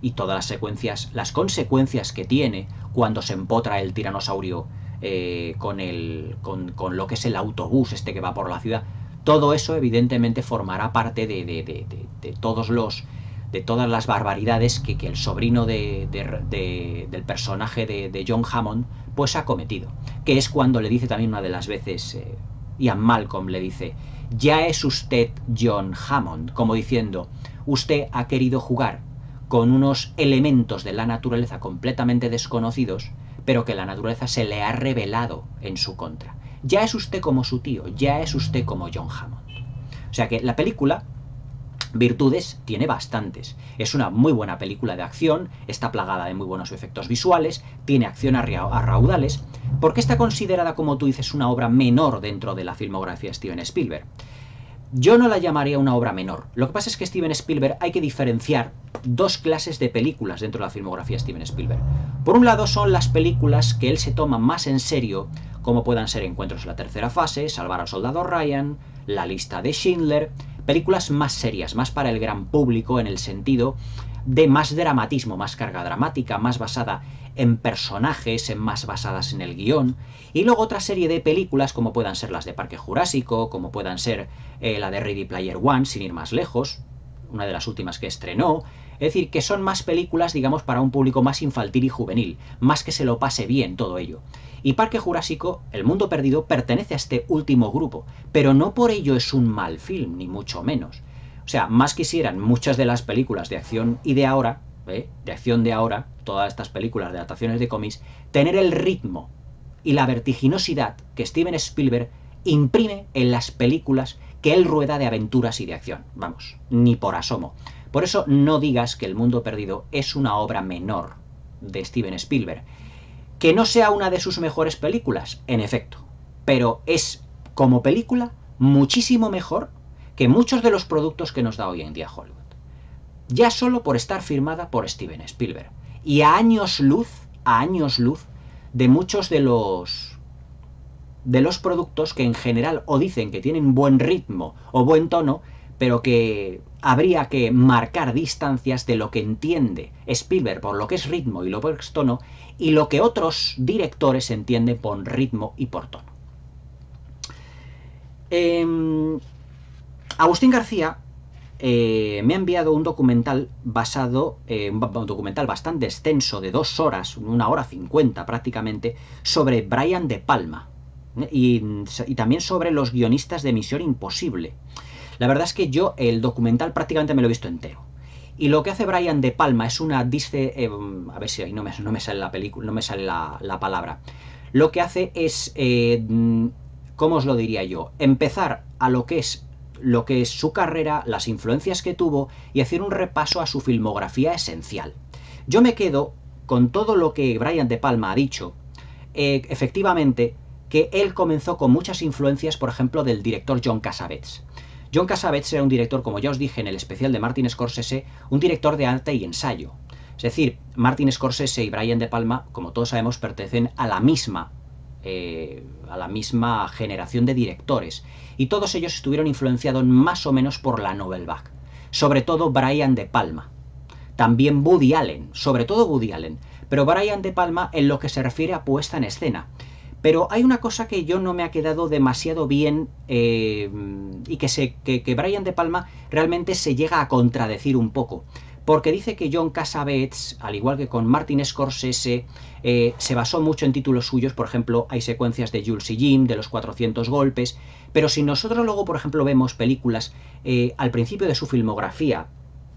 y todas las secuencias, las consecuencias que tiene cuando se empotra el tiranosaurio eh, con, el, con, con, lo que es el autobús este que va por la ciudad, todo eso evidentemente formará parte de, de, de, de todos los de todas las barbaridades que, que el sobrino de, de, del personaje de, John Hammond pues ha cometido. Que es cuando le dice también una de las veces, eh, Ian Malcolm le dice, ya es usted John Hammond, como diciendo, usted ha querido jugar con unos elementos de la naturaleza completamente desconocidos, pero que la naturaleza se le ha revelado en su contra. Ya es usted como su tío, ya es usted como John Hammond. O sea que la película Virtudes tiene bastantes. Es una muy buena película de acción, está plagada de muy buenos efectos visuales, tiene acción a, raudales. ¿Por qué está considerada, como tú dices, una obra menor dentro de la filmografía de Steven Spielberg? Yo no la llamaría una obra menor. Lo que pasa es que Steven Spielberg hay que diferenciar dos clases de películas dentro de la filmografía de Steven Spielberg. Por un lado son las películas que él se toma más en serio, como puedan ser Encuentros en la tercera fase, Salvar al soldado Ryan, La lista de Schindler, películas más serias, más para el gran público en el sentido de más dramatismo, más carga dramática, más basada en personajes, en más basadas en el guión, y luego otra serie de películas como puedan ser las de Parque Jurásico, como puedan ser eh, la de Ready Player One, sin ir más lejos, una de las últimas que estrenó, es decir, que son más películas, digamos, para un público más infantil y juvenil, más que se lo pase bien todo ello. Y Parque Jurásico, El Mundo Perdido, pertenece a este último grupo, pero no por ello es un mal film, ni mucho menos. O sea, más quisieran muchas de las películas de acción y de ahora, ¿eh? de acción de ahora, todas estas películas de adaptaciones de cómics, tener el ritmo y la vertiginosidad que Steven Spielberg imprime en las películas que él rueda de aventuras y de acción. Vamos, ni por asomo. Por eso no digas que El Mundo Perdido es una obra menor de Steven Spielberg. Que no sea una de sus mejores películas, en efecto, pero es, como película, muchísimo mejor que muchos de los productos que nos da hoy en día Hollywood. Ya solo por estar firmada por Steven Spielberg. Y a años luz, a años luz, de muchos de los de los productos que en general o dicen que tienen buen ritmo o buen tono, pero que habría que marcar distancias de lo que entiende Spielberg por lo que es ritmo y lo que es tono y lo que otros directores entienden por ritmo y por tono. Em, Agustín García eh, me ha enviado un documental basado, eh, un documental bastante extenso de dos horas, una hora cincuenta prácticamente, sobre Brian De Palma ¿eh? y también sobre los guionistas de Misión Imposible. La verdad es que yo el documental prácticamente me lo he visto entero. Y lo que hace Brian De Palma es una dice. Eh, mm, a ver si ahí no me, sale la película, no me sale la, palabra. Lo que hace es. Eh, mm, ¿Cómo os lo diría yo? Empezar a lo que es lo que es su carrera, las influencias que tuvo y hacer un repaso a su filmografía esencial. Yo me quedo con todo lo que Brian De Palma ha dicho, eh, efectivamente, que él comenzó con muchas influencias, por ejemplo, del director John Cassavetes. John Cassavetes era un director, como ya os dije en el especial de Martin Scorsese, un director de arte y ensayo. Es decir, Martin Scorsese y Brian De Palma, como todos sabemos, pertenecen a la misma eh, a la misma generación de directores y todos ellos estuvieron influenciados más o menos por la Nobel sobre todo Brian De Palma, también Woody Allen, sobre todo Woody Allen, pero Brian De Palma en lo que se refiere a puesta en escena. Pero hay una cosa que yo no me ha quedado demasiado bien eh, y que, se, que, Brian De Palma realmente se llega a contradecir un poco porque dice que John Cassavetes, al igual que con Martin Scorsese, eh, se basó mucho en títulos suyos, por ejemplo, hay secuencias de Jules y Jim, de los 400 golpes, pero si nosotros luego, por ejemplo, vemos películas eh, al principio de su filmografía,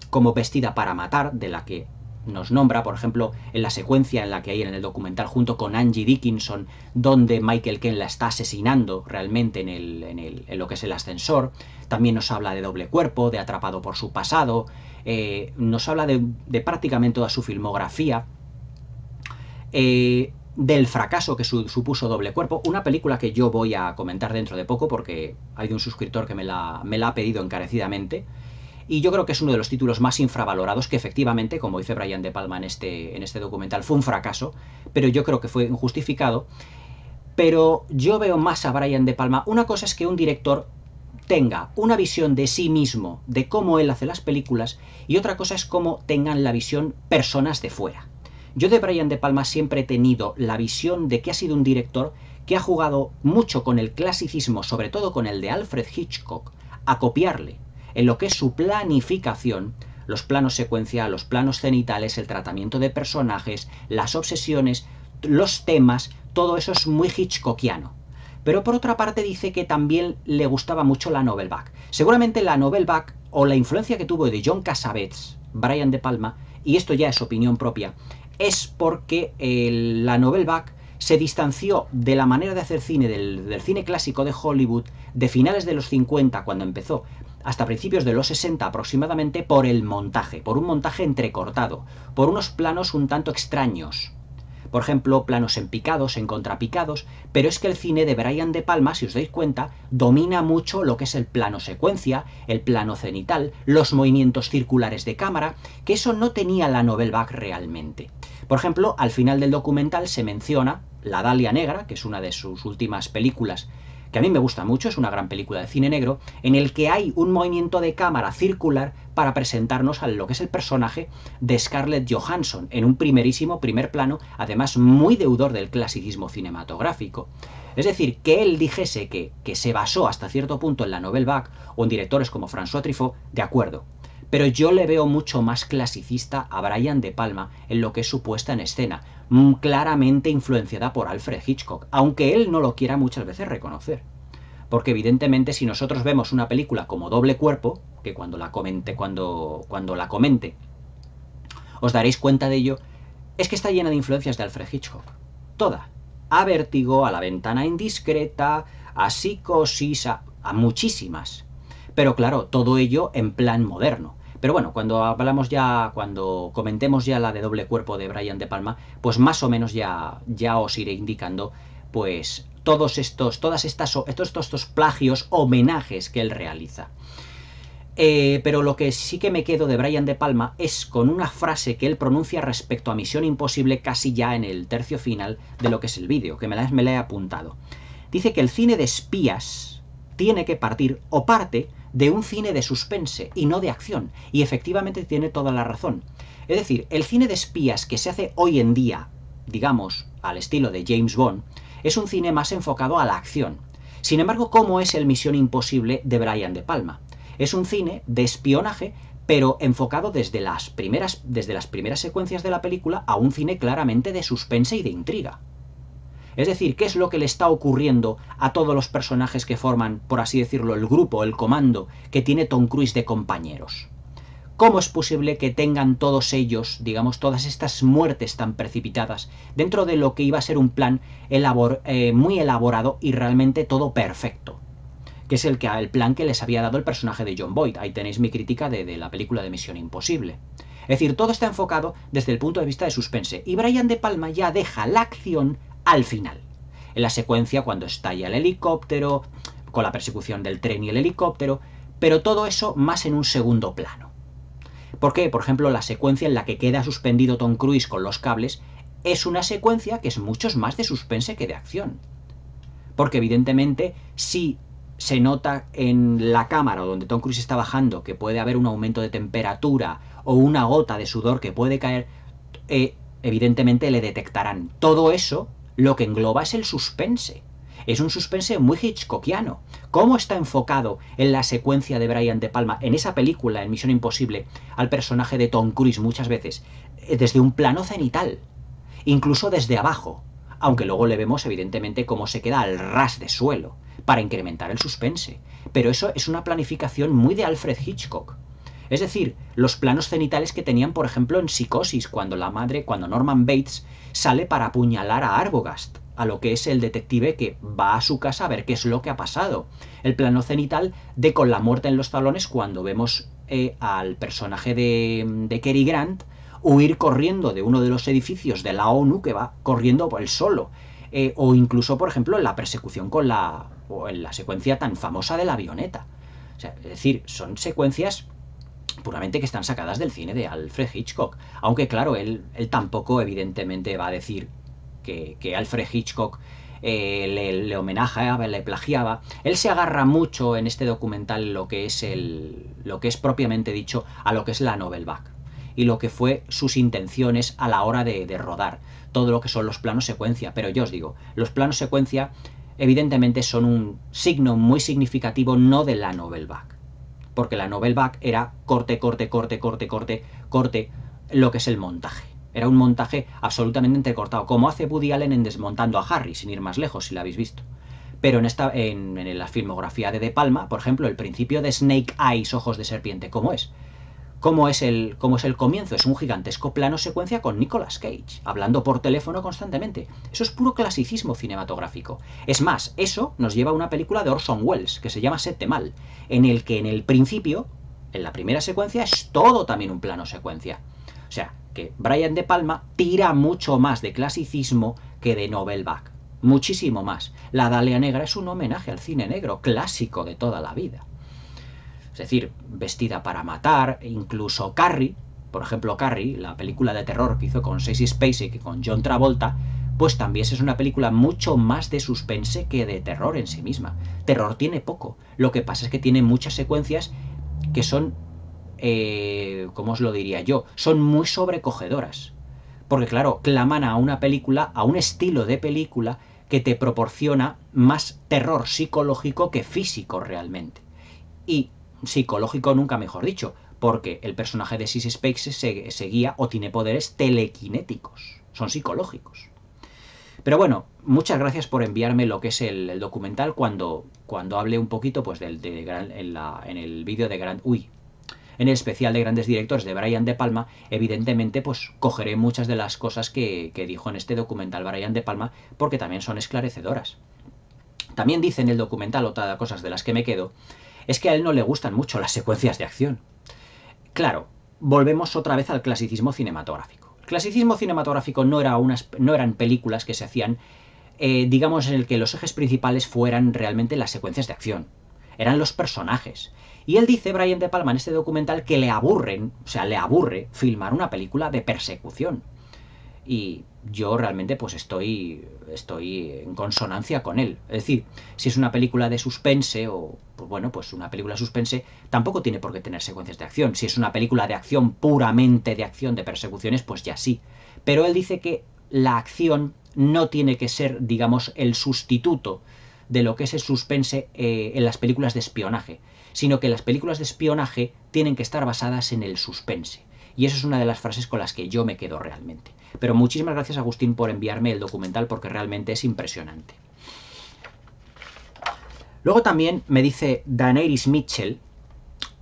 como Vestida para Matar, de la que nos nombra, por ejemplo, en la secuencia en la que hay en el documental junto con Angie Dickinson, donde Michael Ken la está asesinando realmente en, el, en, lo que es el ascensor. También nos habla de doble cuerpo, de atrapado por su pasado, eh, nos habla de, prácticamente toda su filmografía, eh, del fracaso que supuso doble cuerpo, una película que yo voy a comentar dentro de poco porque hay un suscriptor que me la ha pedido encarecidamente. Y yo creo que es uno de los títulos más infravalorados que efectivamente, como dice Brian De Palma en este, en este documental, fue un fracaso, pero yo creo que fue injustificado. Pero yo veo más a Brian De Palma. Una cosa es que un director tenga una visión de sí mismo, de cómo él hace las películas, y otra cosa es cómo tengan la visión personas de fuera. Yo de Brian De Palma siempre he tenido la visión de que ha sido un director que ha jugado mucho con el clasicismo, sobre todo con el de Alfred Hitchcock, a copiarle, en lo que es su planificación, los planos secuencia, los planos cenitales, el tratamiento de personajes, las obsesiones, los temas, todo eso es muy Hitchcockiano. Pero por otra parte dice que también le gustaba mucho la novel back. Seguramente la novel back o la influencia que tuvo de John Cassavetes, Brian De Palma, y esto ya es opinión propia, es porque eh, la novel back se distanció de la manera de hacer cine del, del, cine clásico de Hollywood de finales de los 50 cuando empezó hasta principios de los 60 aproximadamente por el montaje, por un montaje entrecortado, por unos planos un tanto extraños. Por ejemplo, planos en picados, en contrapicados, pero es que el cine de Brian De Palma, si os dais cuenta, domina mucho lo que es el plano secuencia, el plano cenital, los movimientos circulares de cámara, que eso no tenía la novel back realmente. Por ejemplo, al final del documental se menciona La Dalia Negra, que es una de sus últimas películas que a mí me gusta mucho, es una gran película de cine negro, en el que hay un movimiento de cámara circular para presentarnos a lo que es el personaje de Scarlett Johansson, en un primerísimo primer plano, además muy deudor del clasicismo cinematográfico. Es decir, que él dijese que, se basó hasta cierto punto en la novel Bach o en directores como François Truffaut, de acuerdo, pero yo le veo mucho más clasicista a Brian De Palma en lo que es su puesta en escena, Mm, claramente influenciada por Alfred Hitchcock, aunque él no lo quiera muchas veces reconocer. Porque evidentemente si nosotros vemos una película como Doble Cuerpo, que cuando la comente, cuando, cuando la comente, os daréis cuenta de ello, es que está llena de influencias de Alfred Hitchcock. Toda. A Vértigo, a La Ventana Indiscreta, a Psicosis, a muchísimas. Pero claro, todo ello en plan moderno. Pero bueno, cuando hablamos ya, cuando comentemos ya la de doble cuerpo de Brian De Palma, pues más o menos ya, ya os iré indicando, pues, todos estos, todas estas, estos, estos, estos plagios, homenajes que él realiza. Eh, pero lo que sí que me quedo de Brian De Palma es con una frase que él pronuncia respecto a Misión Imposible casi ya en el tercio final de lo que es el vídeo, que me la he apuntado. Dice que el cine de espías tiene que partir o parte de un cine de suspense y no de acción. Y efectivamente tiene toda la razón. Es decir, el cine de espías que se hace hoy en día, digamos, al estilo de James Bond, es un cine más enfocado a la acción. Sin embargo, ¿cómo es el Misión Imposible de Brian De Palma? Es un cine de espionaje, pero enfocado desde las primeras, desde las primeras secuencias de la película a un cine claramente de suspense y de intriga. Es decir, qué es lo que le está ocurriendo a todos los personajes que forman, por así decirlo, el grupo, el comando que tiene Tom Cruise de compañeros. ¿Cómo es posible que tengan todos ellos, digamos, todas estas muertes tan precipitadas dentro de lo que iba a ser un plan eh, muy elaborado y realmente todo perfecto? que es el, que, el plan que les había dado el personaje de John Boyd. Ahí tenéis mi crítica de, de, la película de Misión Imposible. Es decir, todo está enfocado desde el punto de vista de suspense. Y Brian De Palma ya deja la acción al final. En la secuencia cuando estalla el helicóptero, con la persecución del tren y el helicóptero, pero todo eso más en un segundo plano. ¿Por qué? Por ejemplo, la secuencia en la que queda suspendido Tom Cruise con los cables es una secuencia que es mucho más de suspense que de acción. Porque evidentemente si se nota en la cámara donde Tom Cruise está bajando que puede haber un aumento de temperatura o una gota de sudor que puede caer, eh, evidentemente le detectarán. Todo eso lo que engloba es el suspense. Es un suspense muy hitchcockiano. ¿Cómo está enfocado en la secuencia de Brian De Palma, en esa película, en Misión Imposible, al personaje de Tom Cruise muchas veces? Eh, desde un plano cenital, incluso desde abajo, aunque luego le vemos evidentemente cómo se queda al ras de suelo, para incrementar el suspense. Pero eso es una planificación muy de Alfred Hitchcock. Es decir, los planos cenitales que tenían, por ejemplo, en Psicosis, cuando la madre, cuando Norman Bates sale para apuñalar a Arbogast, a lo que es el detective que va a su casa a ver qué es lo que ha pasado. El plano cenital de con la muerte en los talones cuando vemos eh, al personaje de, de Cary Grant huir corriendo de uno de los edificios de la ONU que va corriendo por el solo. Eh, o incluso, por ejemplo, en la persecución con la. o en la secuencia tan famosa de la avioneta. es decir, son secuencias puramente que están sacadas del cine de Alfred Hitchcock. Aunque claro, él, tampoco evidentemente va a decir que, Alfred Hitchcock eh, le, le, homenajeaba, le plagiaba. Él se agarra mucho en este documental lo que es el, lo que es propiamente dicho a lo que es la novel back y lo que fue sus intenciones a la hora de, de rodar todo lo que son los planos secuencia. Pero yo os digo, los planos secuencia evidentemente son un signo muy significativo no de la novel back porque la novel back era corte, corte, corte, corte, corte, corte, lo que es el montaje. Era un montaje absolutamente entrecortado, como hace Woody Allen en Desmontando a Harry, sin ir más lejos, si lo habéis visto. Pero en, esta, en la filmografía de De Palma, por ejemplo, el principio de Snake Eyes, Ojos de Serpiente, ¿cómo es? cómo es el, es el comienzo. Es un gigantesco plano secuencia con Nicolas Cage, hablando por teléfono constantemente. Eso es puro clasicismo cinematográfico. Es más, eso nos lleva a una película de Orson Welles, que se llama Mal, en el que en el principio, en la primera secuencia, es todo también un plano secuencia. O sea, que Brian De Palma tira mucho más de clasicismo que de Nobel back. Muchísimo más. La Dalea Negra es un homenaje al cine negro clásico de toda la vida decir, vestida para matar, e incluso Carrie, por ejemplo Carrie, la película de terror que hizo con y Spacey y con John Travolta, pues también es una película mucho más de suspense que de terror en sí misma. Terror tiene poco, lo que pasa es que tiene muchas secuencias que son, eh, ¿cómo os lo diría yo? Son muy sobrecogedoras. Porque claro, claman a una película, a un estilo de película que te proporciona más terror psicológico que físico realmente. Y psicológico nunca mejor dicho, porque el personaje de Six Space se, guía o tiene poderes telequinéticos, son psicológicos. Pero bueno, muchas gracias por enviarme lo que es el, documental cuando, cuando hable un poquito pues del, en, el vídeo de Grand Uy. En el especial de grandes directores de Brian De Palma, evidentemente, pues cogeré muchas de las cosas que, que dijo en este documental Brian De Palma, porque también son esclarecedoras. También dice en el documental otra de cosas de las que me quedo, es que a él no le gustan mucho las secuencias de acción. Claro, volvemos otra vez al clasicismo cinematográfico. El clasicismo cinematográfico no, era unas, no eran películas que se hacían, eh, digamos, en el que los ejes principales fueran realmente las secuencias de acción. Eran los personajes. Y él dice, Brian De Palma, en este documental, que le aburren, o sea, le aburre filmar una película de persecución. Y yo realmente pues estoy estoy en consonancia con él. Es decir, si es una película de suspense o, pues bueno, pues una película de suspense tampoco tiene por qué tener secuencias de acción. Si es una película de acción puramente de acción, de persecuciones, pues ya sí. Pero él dice que la acción no tiene que ser, digamos, el sustituto de lo que es el suspense eh, en las películas de espionaje, sino que las películas de espionaje tienen que estar basadas en el suspense. Y eso es una de las frases con las que yo me quedo realmente. Pero muchísimas gracias Agustín por enviarme el documental porque realmente es impresionante. Luego también me dice Daenerys Mitchell,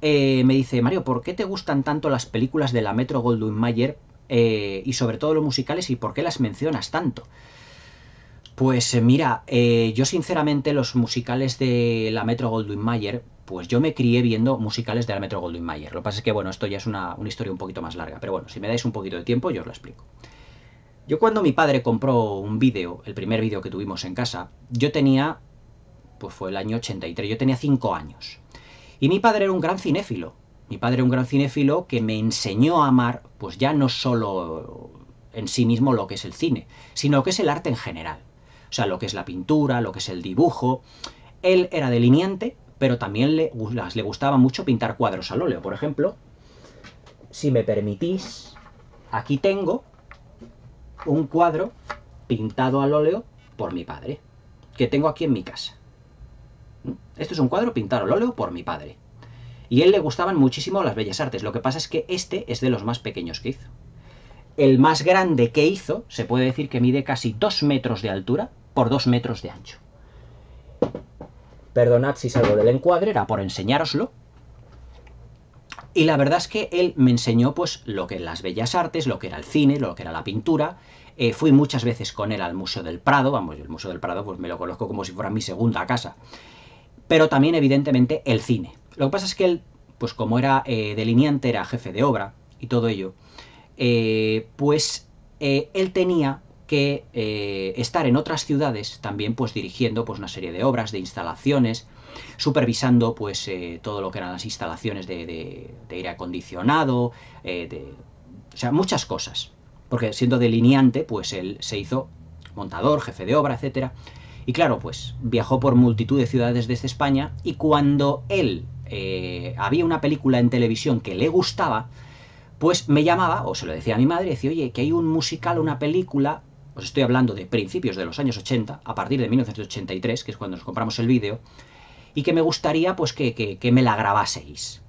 eh, me dice, Mario, ¿por qué te gustan tanto las películas de la Metro Goldwyn Mayer eh, y sobre todo los musicales y por qué las mencionas tanto? Pues eh, mira, eh, yo sinceramente los musicales de la Metro Goldwyn Mayer, pues yo me crié viendo musicales de la Metro Goldwyn Mayer. Lo que pasa es que, bueno, esto ya es una, historia un poquito más larga, pero bueno, si me dais un poquito de tiempo, yo os lo explico. Yo cuando mi padre compró un vídeo, el primer vídeo que tuvimos en casa, yo tenía, pues fue el año 83, yo tenía 5 años. Y mi padre era un gran cinéfilo. Mi padre era un gran cinéfilo que me enseñó a amar, pues ya no solo en sí mismo lo que es el cine, sino que es el arte en general. O sea, lo que es la pintura, lo que es el dibujo. Él era delineante, pero también le, le gustaba mucho pintar cuadros al óleo. Por ejemplo, si me permitís, aquí tengo un cuadro pintado al óleo por mi padre, que tengo aquí en mi casa. Esto es un cuadro pintado al óleo por mi padre. Y a él le gustaban muchísimo las bellas artes. Lo que pasa es que este es de los más pequeños que hizo. El más grande que hizo, se puede decir que mide casi 2 metros de altura, por 2 metros de ancho. Perdonad si salgo del encuadre, era por enseñároslo. Y la verdad es que él me enseñó pues lo que eran las bellas artes, lo que era el cine, lo que era la pintura. Eh, fui muchas veces con él al Museo del Prado, vamos, el Museo del Prado pues me lo conozco como si fuera mi segunda casa. Pero también evidentemente el cine. Lo que pasa es que él, pues como era eh, delineante, era jefe de obra y todo ello, eh, pues él tenía que eh, estar en otras ciudades también pues dirigiendo pues una serie de obras, de instalaciones, supervisando pues eh, todo lo que eran las instalaciones de, de, aire acondicionado, eh, de, o sea, muchas cosas. Porque siendo delineante, pues él se hizo montador, jefe de obra, etcétera. Y claro, pues viajó por multitud de ciudades desde España y cuando él había una película en televisión que le gustaba, pues me llamaba, o se lo decía a mi madre, decía, oye, que hay un musical, una película os estoy hablando de principios de los años 80, a partir de 1983, que es cuando nos compramos el vídeo, y que me gustaría pues que, que me la grabaseis.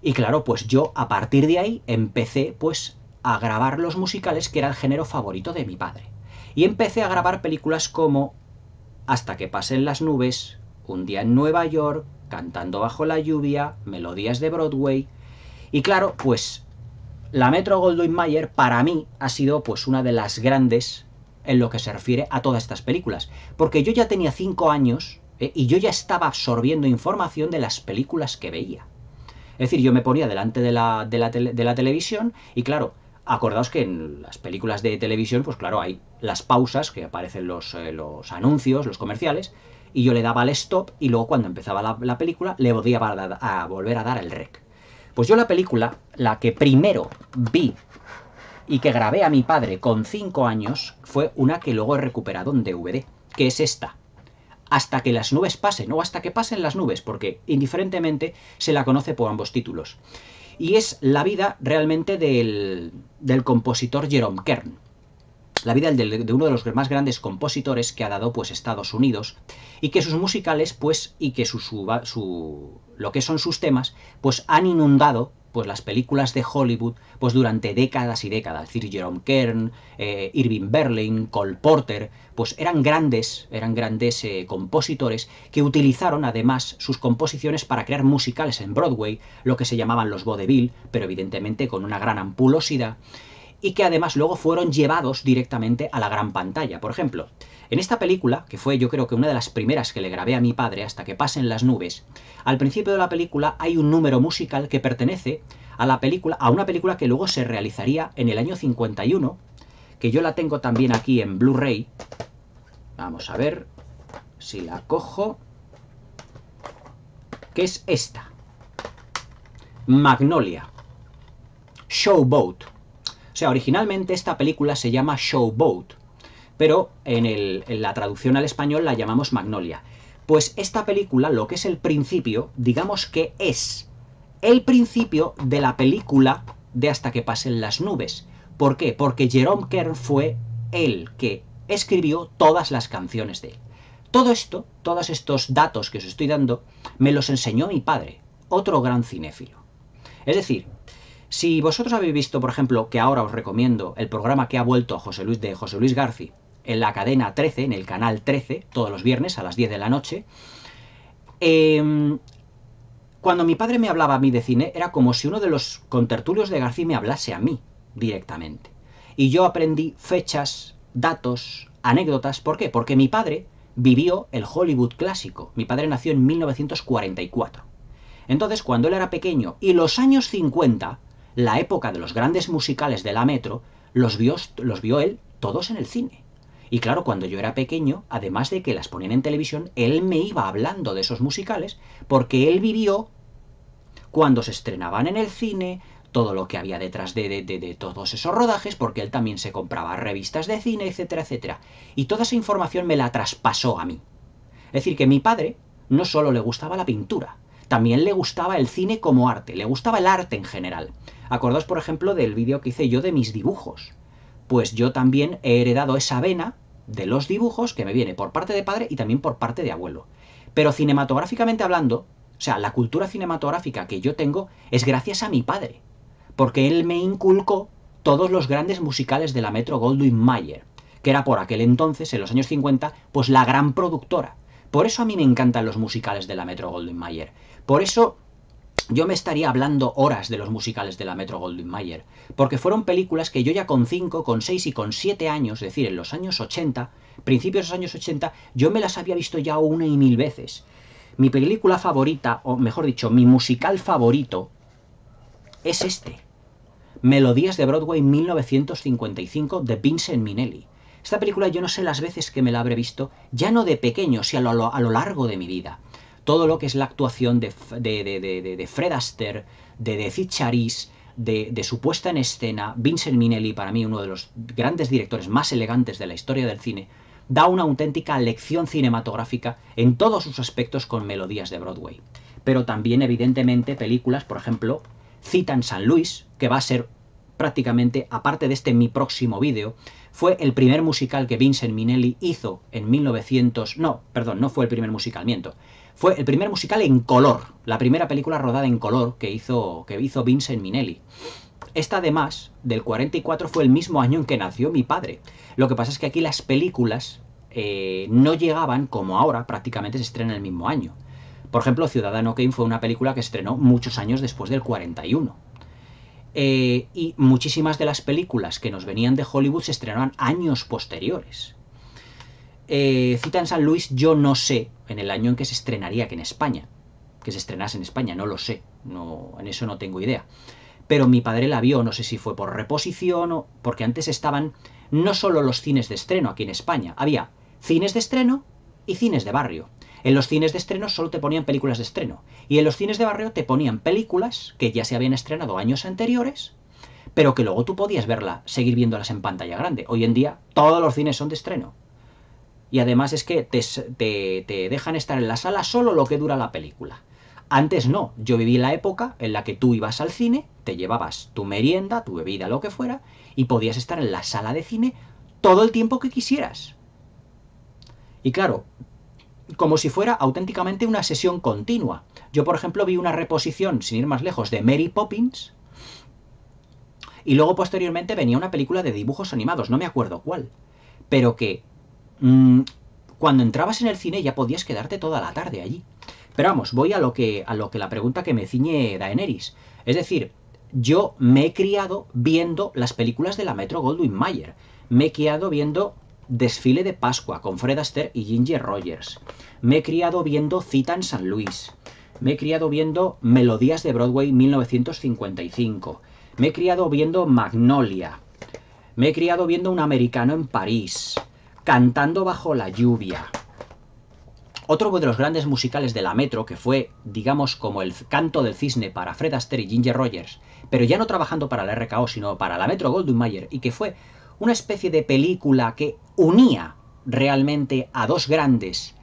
Y claro, pues yo a partir de ahí empecé pues a grabar los musicales que era el género favorito de mi padre. Y empecé a grabar películas como Hasta que pasen las nubes, Un día en Nueva York, Cantando bajo la lluvia, Melodías de Broadway. Y claro, pues la Metro Goldwyn Mayer para mí ha sido pues una de las grandes en lo que se refiere a todas estas películas. Porque yo ya tenía cinco años eh, y yo ya estaba absorbiendo información de las películas que veía. Es decir, yo me ponía delante de la, de la, televisión y claro, acordaos que en las películas de televisión, pues claro, hay las pausas, que aparecen los, eh, los anuncios, los comerciales, y yo le daba al stop y luego cuando empezaba la, película le podía a volver a dar el rec. Pues yo la película, la que primero vi y que grabé a mi padre con 5 años fue una que luego he recuperado en DVD, que es esta. Hasta que las nubes pasen, o hasta que pasen las nubes, porque indiferentemente se la conoce por ambos títulos. Y es la vida realmente del, del compositor Jerome Kern. La vida de, uno de los más grandes compositores que ha dado pues Estados Unidos y que sus musicales pues y que su lo que son sus temas pues han inundado pues las películas de Hollywood, pues durante décadas y décadas, es decir, Jerome Kern, eh, Irving Berlin, Cole Porter, pues eran grandes, eran grandes eh, compositores que utilizaron además sus composiciones para crear musicales en Broadway, lo que se llamaban los vaudeville, pero evidentemente con una gran ampulosidad y que además luego fueron llevados directamente a la gran pantalla. Por ejemplo, en esta película, que fue yo creo que una de las primeras que le grabé a mi padre hasta que pasen las nubes, al principio de la película hay un número musical que pertenece a la película, a una película que luego se realizaría en el año 51, que yo la tengo también aquí en Blu-ray. Vamos a ver si la cojo. Que es esta. Magnolia. Showboat sea, originalmente esta película se llama Showboat, pero en, en la traducción al español la llamamos Magnolia. Pues esta película, lo que es el principio, digamos que es el principio de la película de Hasta que pasen las nubes. ¿Por qué? Porque Jerome Kern fue el que escribió todas las canciones de él. Todo esto, todos estos datos que os estoy dando, me los enseñó mi padre, otro gran cinéfilo. Es decir, si vosotros habéis visto, por ejemplo, que ahora os recomiendo el programa que ha vuelto José Luis de José Luis García en la cadena 13, en el canal 13, todos los viernes a las 10 de la noche, em, cuando mi padre me hablaba a mí de cine, era como si uno de los contertulios de García me hablase a mí directamente. Y yo aprendí fechas, datos, anécdotas. ¿Por qué? Porque mi padre vivió el Hollywood clásico. Mi padre nació en 1944. Entonces, cuando él era pequeño y los años 50, la época de los grandes musicales de la Metro los vio, los vio él todos en el cine. Y claro, cuando yo era pequeño, además de que las ponían en televisión, él me iba hablando de esos musicales porque él vivió cuando se estrenaban en el cine, todo lo que había detrás de, de, de, de, todos esos rodajes, porque él también se compraba revistas de cine, etcétera, etcétera. Y toda esa información me la traspasó a mí. Es decir, que mi padre no solo le gustaba la pintura, también le gustaba el cine como arte, le gustaba el arte en general. Acordaos, por ejemplo, del vídeo que hice yo de mis dibujos. Pues yo también he heredado esa vena de los dibujos que me viene por parte de padre y también por parte de abuelo. Pero cinematográficamente hablando, o sea, la cultura cinematográfica que yo tengo es gracias a mi padre, porque él me inculcó todos los grandes musicales de la Metro Goldwyn Mayer, que era por aquel entonces, en los años 50, pues la gran productora. Por eso a mí me encantan los musicales de la Metro Goldwyn Mayer. Por eso yo me estaría hablando horas de los musicales de la Metro Goldwyn Mayer, porque fueron películas que yo ya con 5, con 6 y con 7 años, es decir, en los años 80, principios de los años 80, yo me las había visto ya una y mil veces. Mi película favorita, o mejor dicho, mi musical favorito, es este. Melodías de Broadway 1955 de Vincent Minnelli. Esta película yo no sé las veces que me la habré visto, ya no de pequeño, sino lo, a lo largo de mi vida todo lo que es la actuación de, Fred Astaire, de Deci Charis, de, su puesta en escena, Vincent Minelli, para mí uno de los grandes directores más elegantes de la historia del cine, da una auténtica lección cinematográfica en todos sus aspectos con melodías de Broadway. Pero también, evidentemente, películas, por ejemplo, Citan San Luis, que va a ser prácticamente, aparte de este mi próximo vídeo, fue el primer musical que Vincent Minelli hizo en 1900... No, perdón, no fue el primer musical, miento. Fue el primer musical en color, la primera película rodada en color que hizo, que hizo Vincent Minelli. Esta además del 44 fue el mismo año en que nació mi padre. Lo que pasa es que aquí las películas eh, no llegaban como ahora, prácticamente se estrena el mismo año. Por ejemplo, Ciudadano Kane fue una película que estrenó muchos años después del 41. Eh, y muchísimas de las películas que nos venían de Hollywood se estrenaron años posteriores. Eh, cita en San Luis, yo no sé en el año en que se estrenaría, que en España, que se estrenase en España, no lo sé, no, en eso no tengo idea. Pero mi padre la vio, no sé si fue por reposición o porque antes estaban no solo los cines de estreno aquí en España, había cines de estreno y cines de barrio. En los cines de estreno solo te ponían películas de estreno. Y en los cines de barrio te ponían películas que ya se habían estrenado años anteriores, pero que luego tú podías verla, seguir viéndolas en pantalla grande. Hoy en día todos los cines son de estreno. Y además es que te, te, te dejan estar en la sala solo lo que dura la película. Antes no, yo viví la época en la que tú ibas al cine, te llevabas tu merienda, tu bebida, lo que fuera, y podías estar en la sala de cine todo el tiempo que quisieras. Y claro, como si fuera auténticamente una sesión continua. Yo, por ejemplo, vi una reposición, sin ir más lejos, de Mary Poppins, y luego posteriormente venía una película de dibujos animados, no me acuerdo cuál, pero que Mm, cuando entrabas en el cine ya podías quedarte toda la tarde allí. Pero vamos, voy a lo que, a lo que la pregunta que me ciñe Daenerys. Es decir, yo me he criado viendo las películas de la Metro Goldwyn Mayer. Me he criado viendo Desfile de Pascua con Fred Astaire y Ginger Rogers. Me he criado viendo Cita en San Luis. Me he criado viendo Melodías de Broadway 1955. Me he criado viendo Magnolia. Me he criado viendo Un Americano en París. Cantando bajo la lluvia. Otro de los grandes musicales de la Metro, que fue, digamos, como el canto del cisne para Fred Astaire y Ginger Rogers, pero ya no trabajando para la RKO, sino para la Metro Goldwyn Mayer, y que fue una especie de película que unía realmente a dos grandes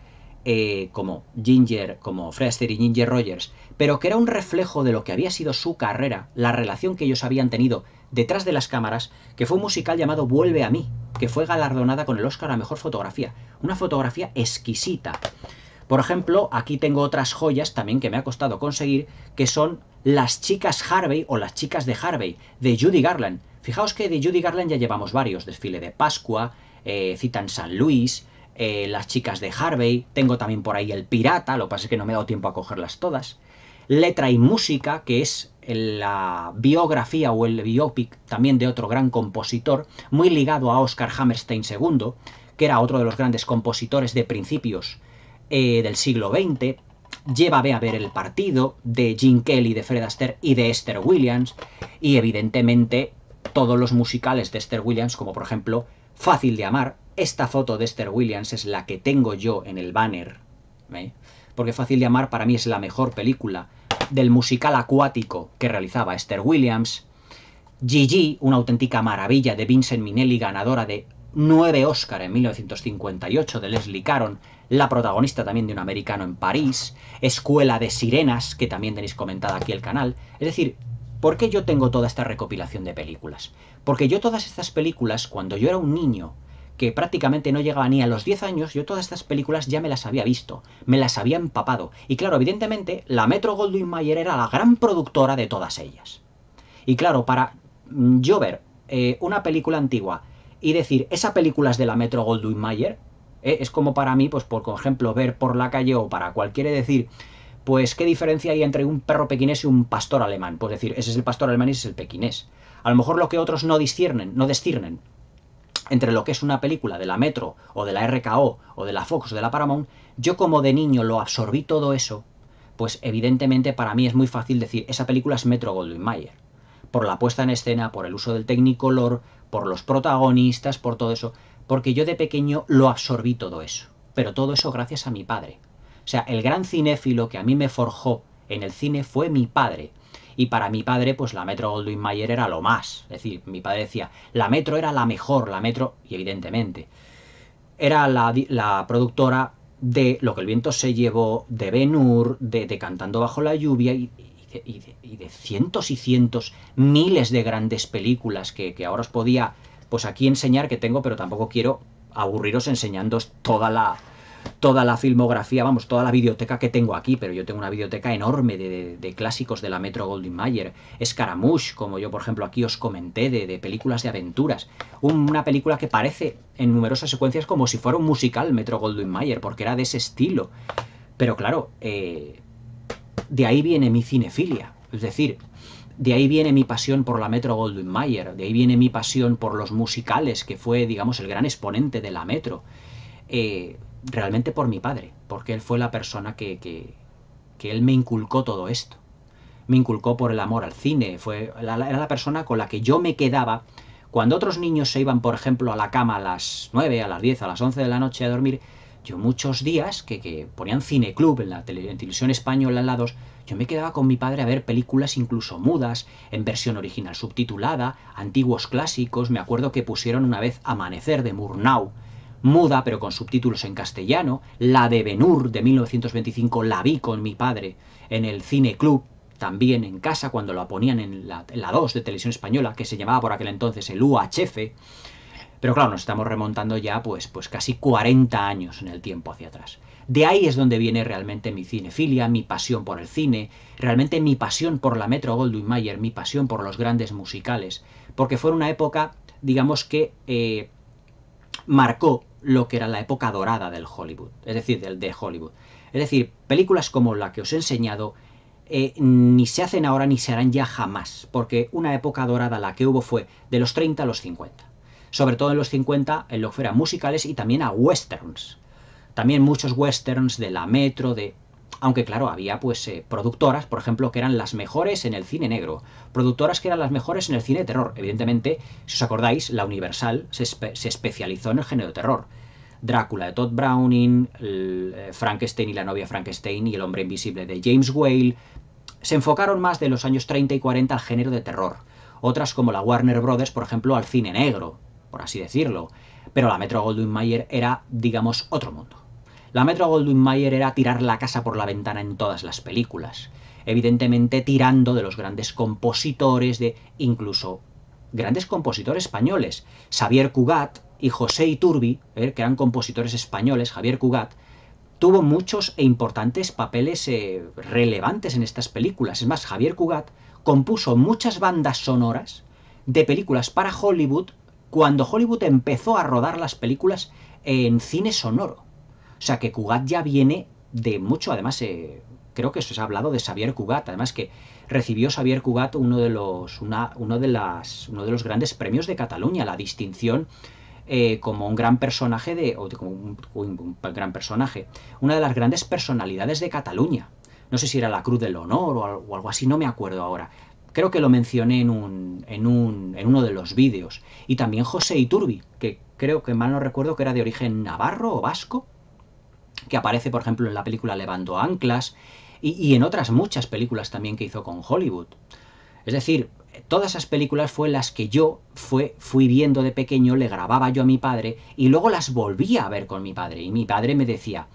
eh, como Ginger, como Fred Astaire y Ginger Rogers, pero que era un reflejo de lo que había sido su carrera, la relación que ellos habían tenido detrás de las cámaras, que fue un musical llamado Vuelve a mí, que fue galardonada con el Oscar a Mejor Fotografía. Una fotografía exquisita. Por ejemplo, aquí tengo otras joyas también que me ha costado conseguir, que son Las chicas Harvey o Las chicas de Harvey, de Judy Garland. Fijaos que de Judy Garland ya llevamos varios, desfile de Pascua, eh, cita en San Luis, eh, Las chicas de Harvey, tengo también por ahí El Pirata, lo que pasa es que no me he dado tiempo a cogerlas todas. Letra y música, que es la biografía o el biopic también de otro gran compositor, muy ligado a Oscar Hammerstein II, que era otro de los grandes compositores de principios eh, del siglo XX. Llévame a ver el partido de Gene Kelly, de Fred Astaire y de Esther Williams. Y evidentemente todos los musicales de Esther Williams, como por ejemplo Fácil de Amar. Esta foto de Esther Williams es la que tengo yo en el banner. ¿eh? Porque Fácil de Amar para mí es la mejor película del musical acuático que realizaba Esther Williams, Gigi, una auténtica maravilla de Vincent Minnelli, ganadora de nueve Oscar en 1958 de Leslie Caron, la protagonista también de Un americano en París, Escuela de Sirenas, que también tenéis comentada aquí el canal. Es decir, ¿por qué yo tengo toda esta recopilación de películas? Porque yo todas estas películas, cuando yo era un niño que prácticamente no llegaba ni a los 10 años, yo todas estas películas ya me las había visto, me las había empapado. Y claro, evidentemente, la Metro Goldwyn Mayer era la gran productora de todas ellas. Y claro, para mm, yo ver eh, una película antigua y decir, esa película es de la Metro Goldwyn Mayer, eh, es como para mí, pues por ejemplo, ver por la calle o para cualquiera decir, pues qué diferencia hay entre un perro pequinés y un pastor alemán. Pues decir, ese es el pastor alemán y ese es el pequinés. A lo mejor lo que otros no disciernen, no disciernen, entre lo que es una película de la Metro o de la RKO o de la Fox o de la Paramount, yo como de niño lo absorbí todo eso, pues evidentemente para mí es muy fácil decir, esa película es Metro Goldwyn Mayer, por la puesta en escena, por el uso del tecnicolor, por los protagonistas, por todo eso, porque yo de pequeño lo absorbí todo eso, pero todo eso gracias a mi padre. O sea, el gran cinéfilo que a mí me forjó en el cine fue mi padre, y para mi padre, pues la Metro Goldwyn Mayer era lo más. Es decir, mi padre decía, la Metro era la mejor, la Metro, y evidentemente, era la, la productora de Lo que el viento se llevó, de Ben Hur, de, Cantando bajo la lluvia y, de, cientos y cientos, miles de grandes películas que, que ahora os podía, pues aquí enseñar que tengo, pero tampoco quiero aburriros enseñándos toda la, toda la filmografía, vamos, toda la biblioteca que tengo aquí, pero yo tengo una biblioteca enorme de, clásicos de la Metro Goldwyn Mayer, Scaramouche, como yo por ejemplo aquí os comenté, de, películas de aventuras, una película que parece en numerosas secuencias como si fuera un musical Metro Goldwyn Mayer, porque era de ese estilo. Pero claro, eh, de ahí viene mi cinefilia, es decir, de ahí viene mi pasión por la Metro Goldwyn Mayer, de ahí viene mi pasión por los musicales, que fue, digamos, el gran exponente de la Metro. Eh, realmente por mi padre, porque él fue la persona que, que, él me inculcó todo esto. Me inculcó por el amor al cine, fue la, era la persona con la que yo me quedaba cuando otros niños se iban, por ejemplo, a la cama a las 9, a las 10, a las 11 de la noche a dormir, yo muchos días que, ponían Cine Club en la televisión española en la yo me quedaba con mi padre a ver películas incluso mudas, en versión original subtitulada, antiguos clásicos, me acuerdo que pusieron una vez Amanecer de Murnau, Muda, pero con subtítulos en castellano, la de Benur de 1925 la vi con mi padre en el Cine Club, también en casa cuando la ponían en la, la 2 de Televisión Española, que se llamaba por aquel entonces el UHF. Pero claro, nos estamos remontando ya pues, pues casi 40 años en el tiempo hacia atrás. De ahí es donde viene realmente mi cinefilia, mi pasión por el cine, realmente mi pasión por la Metro Goldwyn Mayer, mi pasión por los grandes musicales, porque fue una época, digamos que eh, marcó lo que era la época dorada del Hollywood, es decir, del de Hollywood. Es decir, películas como la que os he enseñado eh, ni se hacen ahora ni se harán ya jamás, porque una época dorada la que hubo fue de los 30 a los 50. Sobre todo en los 50, en lo que fuera musicales y también a westerns. También muchos westerns de la metro, de aunque claro, había pues eh, productoras, por ejemplo, que eran las mejores en el cine negro, productoras que eran las mejores en el cine de terror. Evidentemente, si os acordáis, la Universal se, especializó en el género de terror. Drácula de Todd Browning, eh, Frankenstein y la novia Frankenstein y El hombre invisible de James Whale, se enfocaron más de los años 30 y 40 al género de terror. Otras como la Warner Brothers, por ejemplo, al cine negro, por así decirlo. Pero la Metro Goldwyn Mayer era, digamos, otro mundo. La Metro Goldwyn Mayer era tirar la casa por la ventana en todas las películas, evidentemente tirando de los grandes compositores de incluso grandes compositores españoles, Xavier Cugat y José Iturbi, ¿eh? que eran compositores españoles, Javier Cugat, tuvo muchos e importantes papeles eh, relevantes en estas películas. Es más, Javier Cugat compuso muchas bandas sonoras de películas para Hollywood cuando Hollywood empezó a rodar las películas en cine sonoro. O sea que Cugat ya viene de mucho, además eh, creo que se ha hablado de Xavier Cugat, además que recibió Xavier Cugat uno de los, una, uno de las, uno de los grandes premios de Cataluña, la distinción eh, como un gran personaje de, un, gran personaje, una de las grandes personalidades de Cataluña. No sé si era la Cruz del Honor o, o algo así, no me acuerdo ahora. Creo que lo mencioné en, un, en, un, en uno de los vídeos. Y también José Iturbi, que creo que mal no recuerdo que era de origen navarro o vasco, que aparece, por ejemplo, en la película Levando Anclas y, en otras muchas películas también que hizo con Hollywood. Es decir, todas esas películas fue las que yo fue, fui viendo de pequeño, le grababa yo a mi padre y luego las volvía a ver con mi padre. Y mi padre me decía,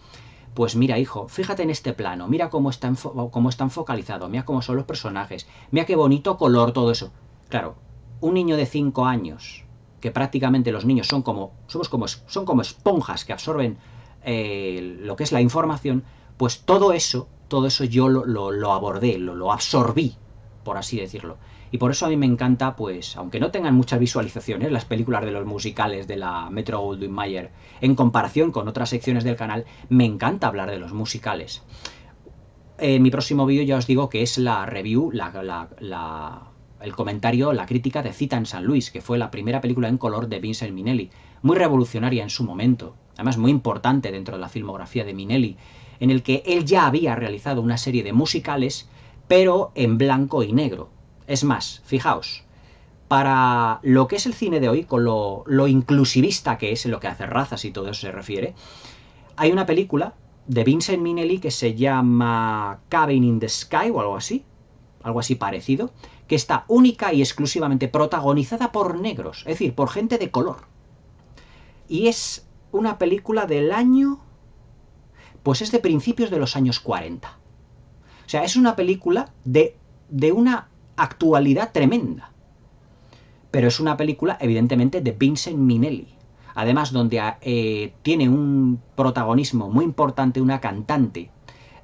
pues mira hijo, fíjate en este plano, mira cómo están focalizados, mira cómo son los personajes, mira qué bonito color todo eso. Claro, un niño de 5 años, que prácticamente los niños son como, somos como, son como esponjas que absorben eh, lo que es la información, pues todo eso, todo eso yo lo, abordé, lo, lo, absorbí, por así decirlo. Y por eso a mí me encanta, pues, aunque no tengan muchas visualizaciones, las películas de los musicales de la Metro Goldwyn Mayer, en comparación con otras secciones del canal, me encanta hablar de los musicales. Eh, mi próximo vídeo ya os digo que es la review, el comentario, la crítica de Cita en San Luis, que fue la primera película en color de Vincent Minelli, muy revolucionaria en su momento además muy importante dentro de la filmografía de Minelli, en el que él ya había realizado una serie de musicales, pero en blanco y negro. Es más, fijaos, para lo que es el cine de hoy, con lo, lo inclusivista que es en lo que hace razas y todo eso se refiere, hay una película de Vincent Minelli que se llama Cabin in the Sky o algo así, algo así parecido, que está única y exclusivamente protagonizada por negros, es decir, por gente de color. Y es una película del año... Pues es de principios de los años 40. O sea, es una película de, de una actualidad tremenda. Pero es una película, evidentemente, de Vincent Minelli. Además, donde eh, tiene un protagonismo muy importante una cantante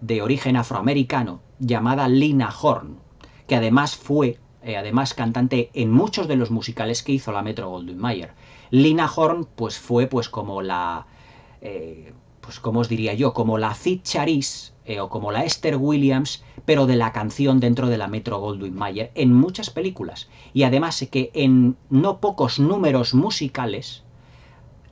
de origen afroamericano llamada Lina Horn, que además fue, eh, además, cantante en muchos de los musicales que hizo la Metro Goldwyn Mayer. Lina Horn pues fue pues como la, eh, pues como os diría yo, como la Cid Charis, eh, o como la Esther Williams, pero de la canción dentro de la Metro Goldwyn Mayer en muchas películas. Y además que en no pocos números musicales,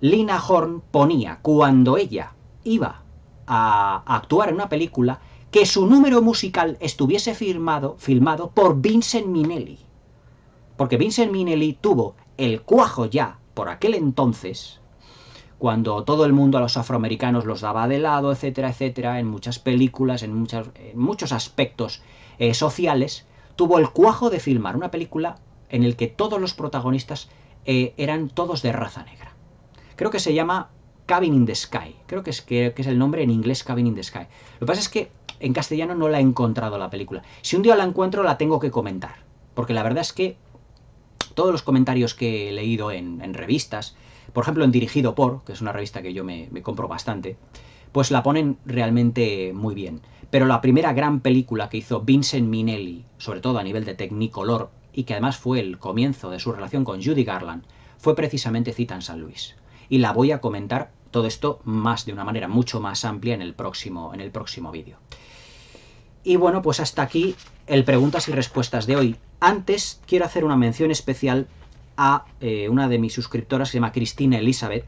Lina Horn ponía cuando ella iba a actuar en una película que su número musical estuviese firmado, filmado por Vincent Minelli. Porque Vincent Minelli tuvo el cuajo ya por aquel entonces, cuando todo el mundo a los afroamericanos los daba de lado, etcétera, etcétera, en muchas películas, en, muchos aspectos eh, sociales, tuvo el cuajo de filmar una película en el que todos los protagonistas eh, eran todos de raza negra. Creo que se llama Cabin in the Sky, creo que es, que es el nombre en inglés Cabin in the Sky. Lo que pasa es que en castellano no la he encontrado la película. Si un día la encuentro la tengo que comentar, porque la verdad es que todos los comentarios que he leído en, revistas, por ejemplo en Dirigido por, que es una revista que yo me, compro bastante, pues la ponen realmente muy bien. Pero la primera gran película que hizo Vincent Minelli, sobre todo a nivel de Tecnicolor, y que además fue el comienzo de su relación con Judy Garland, fue precisamente Cita en San Luis. Y la voy a comentar todo esto más de una manera mucho más amplia en el próximo, en el próximo vídeo. Y bueno, pues hasta aquí el preguntas y respuestas de hoy. Antes quiero hacer una mención especial a eh, una de mis suscriptoras que se llama Cristina Elizabeth,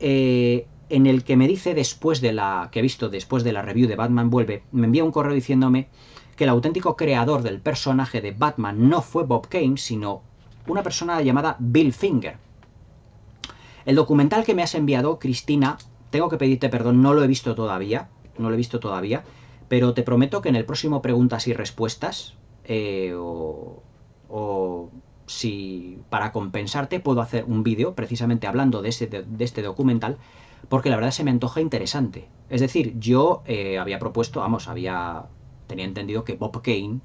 eh, en el que me dice después de la que he visto después de la review de Batman Vuelve, me envía un correo diciéndome que el auténtico creador del personaje de Batman no fue Bob Kane, sino una persona llamada Bill Finger. El documental que me has enviado, Cristina, tengo que pedirte perdón, no lo he visto todavía, no lo he visto todavía, pero te prometo que en el próximo preguntas y respuestas, eh, o, si para compensarte puedo hacer un vídeo precisamente hablando de, este documental, porque la verdad se me antoja interesante. Es decir, yo eh, había propuesto, vamos, había tenía entendido que Bob Kane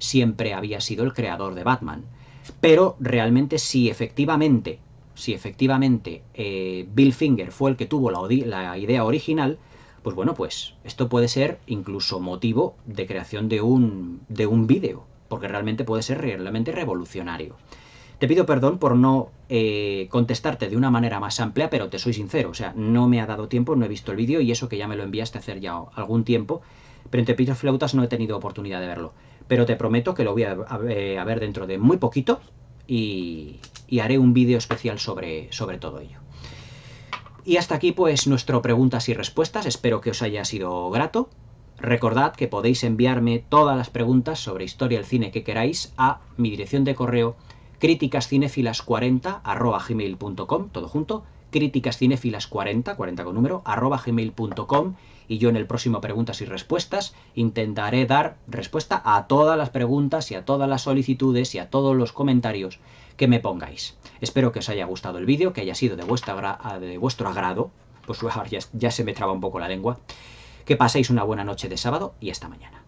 siempre había sido el creador de Batman. Pero realmente si efectivamente, si efectivamente eh, Bill Finger fue el que tuvo la idea original, pues bueno, pues esto puede ser incluso motivo de creación de un, de un vídeo, porque realmente puede ser realmente revolucionario. Te pido perdón por no eh, contestarte de una manera más amplia, pero te soy sincero, o sea, no me ha dado tiempo, no he visto el vídeo y eso que ya me lo enviaste hace hacer ya algún tiempo, pero entre flautas no he tenido oportunidad de verlo. Pero te prometo que lo voy eh, a, ver dentro de muy poquito y, y haré un vídeo especial sobre, sobre todo ello. Y hasta aquí pues nuestro preguntas y respuestas, espero que os haya sido grato. Recordad que podéis enviarme todas las preguntas sobre historia del cine que queráis a mi dirección de correo críticascinefilas 40 todo junto, críticascinefilas 40 40 con número, arroba gmail.com y yo en el próximo Preguntas y Respuestas intentaré dar respuesta a todas las preguntas y a todas las solicitudes y a todos los comentarios que me pongáis. Espero que os haya gustado el vídeo, que haya sido de, ah, vuestro agrado. Pues ya, ya se me traba un poco la lengua. Que paséis una buena noche de sábado y hasta mañana.